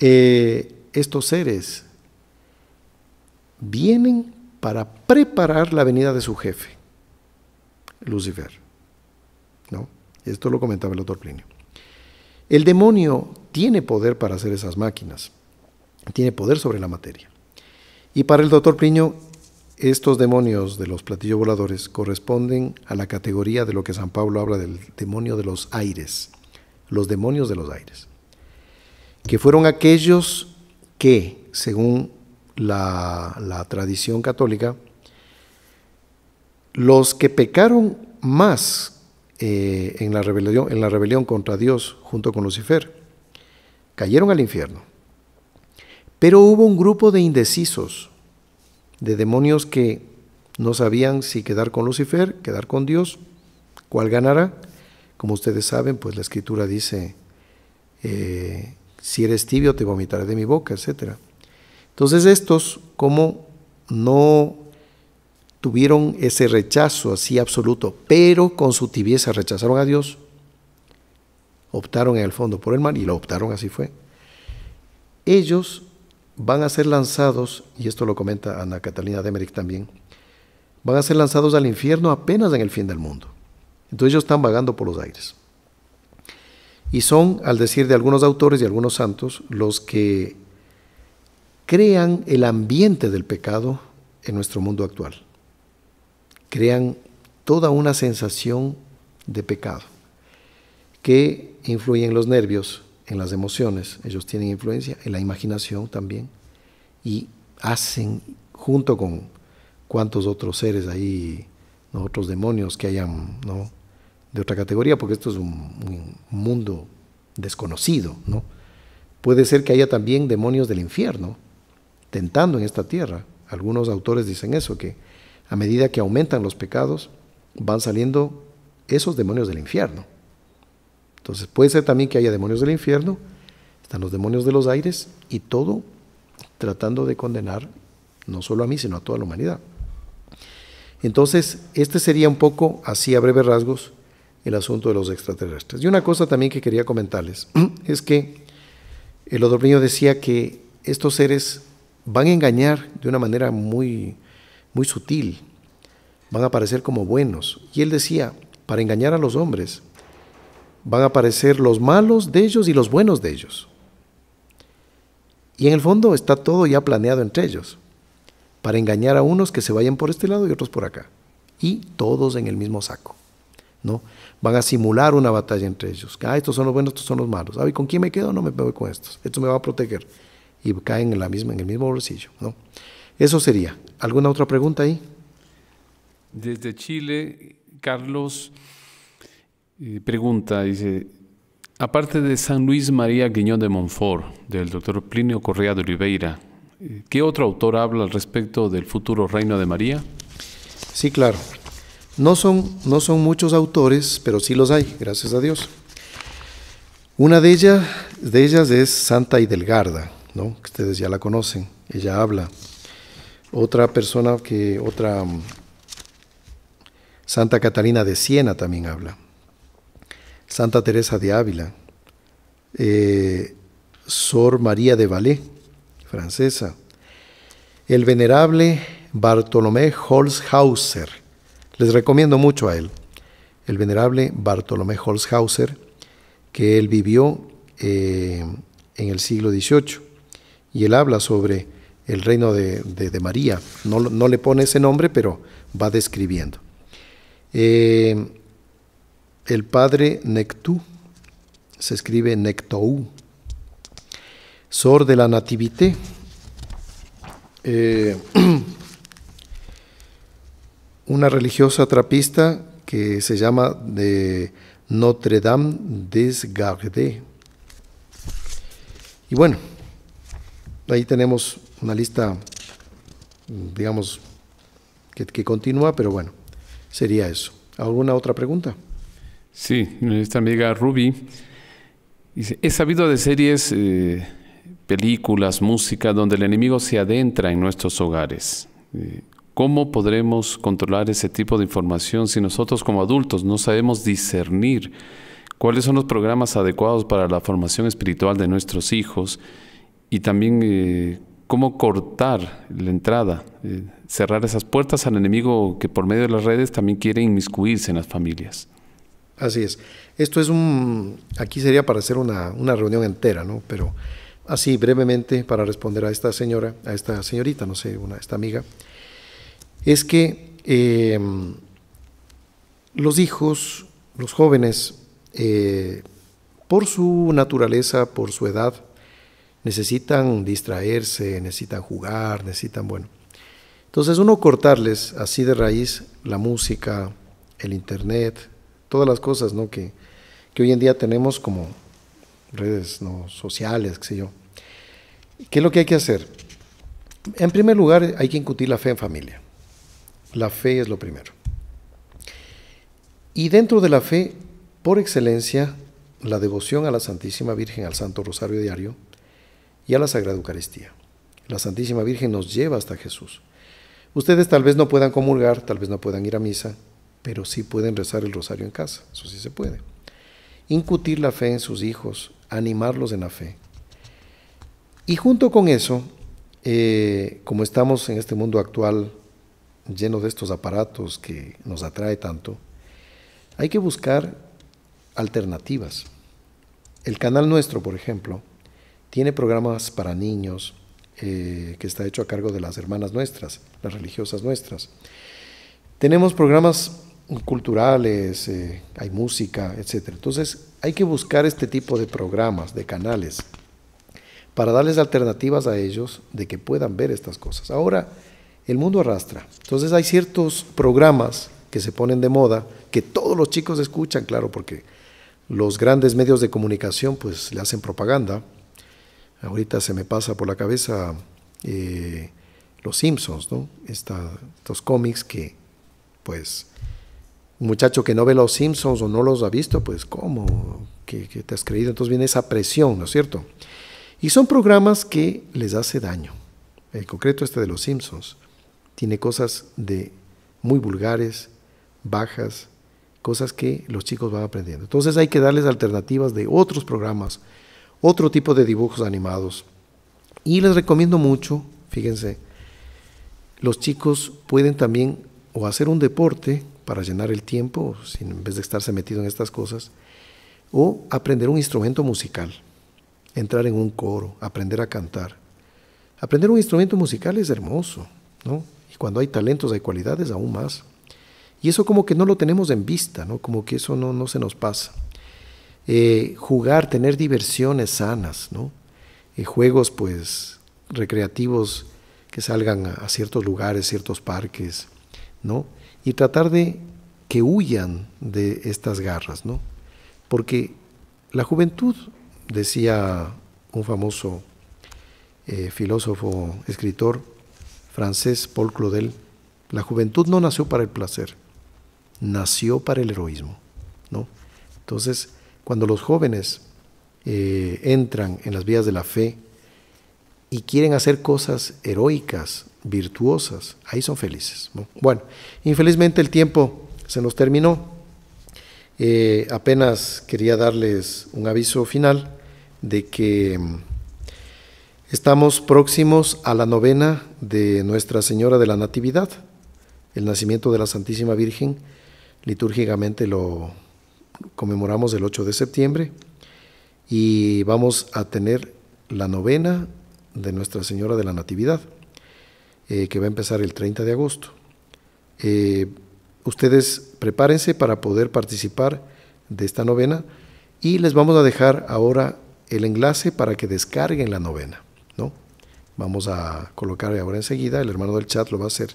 eh, estos seres vienen para preparar la venida de su jefe, Lucifer. ¿No? Esto lo comentaba el doctor Plinio. El demonio tiene poder para hacer esas máquinas, tiene poder sobre la materia. Y para el doctor Plinio, estos demonios de los platillos voladores corresponden a la categoría de lo que San Pablo habla del demonio de los aires, los demonios de los aires, que fueron aquellos que, según la, tradición católica, los que pecaron más eh, en, la rebelión, en la rebelión contra Dios junto con Lucifer, cayeron al infierno. Pero hubo un grupo de indecisos, de demonios que no sabían si quedar con Lucifer, quedar con Dios, cuál ganará. Como ustedes saben, pues la escritura dice, eh, si eres tibio te vomitaré de mi boca, etc. Entonces estos, como no tuvieron ese rechazo así absoluto, pero con su tibieza rechazaron a Dios, optaron en el fondo por el mal y lo optaron, así fue. Ellos van a ser lanzados, y esto lo comenta Ana Catalina Demerick también, van a ser lanzados al infierno apenas en el fin del mundo. Entonces ellos están vagando por los aires. Y son, al decir de algunos autores y algunos santos, los que crean el ambiente del pecado en nuestro mundo actual. Crean toda una sensación de pecado que influye en los nervios, en las emociones, ellos tienen influencia, en la imaginación también, y hacen junto con cuantos otros seres ahí, ¿no? otros demonios que hayan ¿no? de otra categoría, porque esto es un, un mundo desconocido, ¿no? Puede ser que haya también demonios del infierno tentando en esta tierra. Algunos autores dicen eso, que a medida que aumentan los pecados, van saliendo esos demonios del infierno. Entonces puede ser también que haya demonios del infierno, están los demonios de los aires y todo tratando de condenar no solo a mí, sino a toda la humanidad. Entonces, este sería un poco, así a breves rasgos, el asunto de los extraterrestres. Y una cosa también que quería comentarles <clears throat> es que el Odorniño decía que estos seres van a engañar de una manera muy, muy sutil, van a parecer como buenos. Y él decía, para engañar a los hombres, van a aparecer los malos de ellos y los buenos de ellos. Y en el fondo está todo ya planeado entre ellos, para engañar a unos que se vayan por este lado y otros por acá. Y todos en el mismo saco. ¿no? Van a simular una batalla entre ellos. Ah, estos son los buenos, estos son los malos. Ah, ¿y con quién me quedo? No me voy con estos. Esto me va a proteger. Y caen en, la misma, en el mismo bolsillo. ¿no? Eso sería. ¿Alguna otra pregunta ahí? Desde Chile, Carlos pregunta, dice, aparte de San Luis María Guiñón de Monfort, del doctor Plinio Correa de Oliveira, ¿qué otro autor habla al respecto del futuro reino de María? Sí, claro. No son, no son muchos autores, pero sí los hay, gracias a Dios. Una de ellas, de ellas es Santa Hidelgarda, ¿no? que ustedes ya la conocen, ella habla. Otra persona que, otra, mm, Santa Catalina de Siena también habla. Santa Teresa de Ávila, eh, Sor María de Valé, francesa, el venerable Bartolomé Holzhauser. Les recomiendo mucho a él, el venerable Bartolomé Holzhauser, que él vivió eh, en el siglo XVIII. Y él habla sobre el reino de, María. No, no, le pone ese nombre, pero va describiendo. Eh, el padre Nectú, se escribe Nectou, Sor de la Nativité, eh, <clears throat> una religiosa trapista que se llama de Notre Dame des Gardes. Y bueno, ahí tenemos una lista, digamos, que, que continúa, pero bueno, sería eso. ¿Alguna otra pregunta? Sí, nuestra amiga Ruby dice, he sabido de series, eh, películas, música, donde el enemigo se adentra en nuestros hogares. Eh, ¿Cómo podremos controlar ese tipo de información si nosotros como adultos no sabemos discernir cuáles son los programas adecuados para la formación espiritual de nuestros hijos y también eh, cómo cortar la entrada, cerrar esas puertas al enemigo que por medio de las redes también quiere inmiscuirse en las familias? Así es. Esto es un, aquí sería para hacer una, reunión entera, ¿no? Pero así brevemente para responder a esta señora, a esta señorita, no sé, una, esta amiga, es que eh, los hijos, los jóvenes, eh, por su naturaleza, por su edad, necesitan distraerse, necesitan jugar, necesitan, bueno. Entonces uno cortarles así de raíz la música, el internet, todas las cosas ¿no? que, hoy en día tenemos como redes ¿no? sociales, qué sé yo. ¿Qué es lo que hay que hacer? En primer lugar, hay que incutir la fe en familia. La fe es lo primero. Y dentro de la fe, por excelencia, la devoción a la Santísima Virgen, al Santo Rosario Diario y a la Sagrada Eucaristía. La Santísima Virgen nos lleva hasta Jesús. Ustedes tal vez no puedan comulgar, tal vez no puedan ir a misa, pero sí pueden rezar el rosario en casa, eso sí se puede. Incutir la fe en sus hijos, animarlos en la fe. Y junto con eso, eh, como estamos en este mundo actual lleno de estos aparatos que nos atrae tanto, hay que buscar alternativas. El canal nuestro, por ejemplo, tiene programas para niños eh, que está hecho a cargo de las hermanas nuestras, las religiosas nuestras. Tenemos programas culturales, eh, hay música, etc. Entonces hay que buscar este tipo de programas, de canales, para darles alternativas a ellos de que puedan ver estas cosas. Ahora, el mundo arrastra. Entonces hay ciertos programas que se ponen de moda, que todos los chicos escuchan, claro, porque los grandes medios de comunicación pues le hacen propaganda. Ahorita se me pasa por la cabeza eh, Los Simpsons, ¿no? estos cómics que pues un muchacho que no ve los Simpsons o no los ha visto, pues ¿cómo? ¿Qué, te has creído? Entonces viene esa presión, ¿no es cierto? Y son programas que les hace daño. En concreto este de los Simpsons. Tiene cosas de muy vulgares, bajas, cosas que los chicos van aprendiendo. Entonces hay que darles alternativas de otros programas, otro tipo de dibujos animados. Y les recomiendo mucho, fíjense, los chicos pueden también o hacer un deporte para llenar el tiempo, en vez de estarse metido en estas cosas, o aprender un instrumento musical, entrar en un coro, aprender a cantar. Aprender un instrumento musical es hermoso, ¿no? Y cuando hay talentos, hay cualidades, aún más. Y eso como que no lo tenemos en vista, ¿no? Como que eso no, se nos pasa. Eh, jugar, tener diversiones sanas, ¿no? Eh, juegos, pues, recreativos que salgan a ciertos lugares, ciertos parques, ¿no? y tratar de que huyan de estas garras, ¿no? Porque la juventud, decía un famoso eh, filósofo, escritor francés, Paul Claudel, la juventud no nació para el placer, nació para el heroísmo, ¿no? Entonces, cuando los jóvenes eh, entran en las vías de la fe y quieren hacer cosas heroicas, virtuosas, ahí son felices. Bueno, infelizmente el tiempo se nos terminó. Eh, apenas quería darles un aviso final de que mm, estamos próximos a la novena de Nuestra Señora de la Natividad, el nacimiento de la Santísima Virgen. Litúrgicamente lo conmemoramos el 8 de septiembre y vamos a tener la novena de Nuestra Señora de la Natividad. Eh, que va a empezar el 30 de agosto. Eh, ustedes prepárense para poder participar de esta novena y les vamos a dejar ahora el enlace para que descarguen la novena. ¿no? Vamos a colocar ahora enseguida, el hermano del chat lo va a hacer,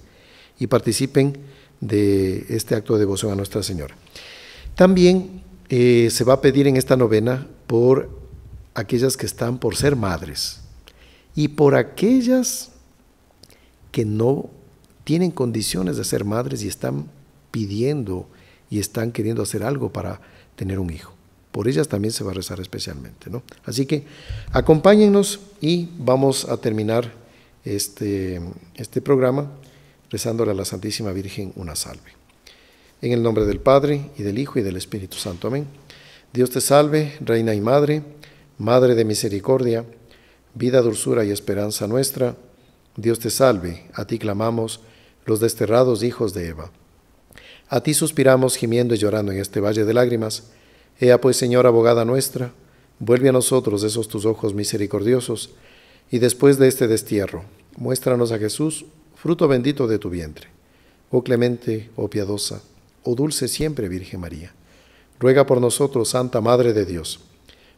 y participen de este acto de devoción a Nuestra Señora. También eh, se va a pedir en esta novena por aquellas que están por ser madres y por aquellas que no tienen condiciones de ser madres y están pidiendo y están queriendo hacer algo para tener un hijo. Por ellas también se va a rezar especialmente. ¿no? Así que acompáñennos y vamos a terminar este, este programa rezándole a la Santísima Virgen una salve. En el nombre del Padre, y del Hijo, y del Espíritu Santo. Amén. Dios te salve, Reina y Madre, Madre de Misericordia, vida, dulzura y esperanza nuestra Dios te salve, a ti clamamos los desterrados hijos de Eva. A ti suspiramos gimiendo y llorando en este valle de lágrimas. Ea pues, Señor, abogada nuestra, vuelve a nosotros esos tus ojos misericordiosos, y después de este destierro, muéstranos a Jesús, fruto bendito de tu vientre. Oh clemente, oh piadosa, oh dulce siempre Virgen María, ruega por nosotros, Santa Madre de Dios,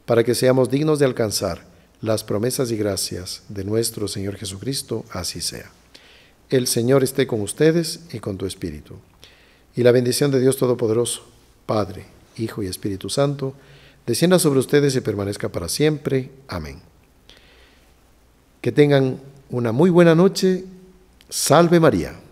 para que seamos dignos de alcanzar las promesas y gracias de nuestro Señor Jesucristo, así sea. El Señor esté con ustedes y con tu espíritu. Y la bendición de Dios Todopoderoso, Padre, Hijo y Espíritu Santo, descienda sobre ustedes y permanezca para siempre. Amén. Que tengan una muy buena noche. Salve María.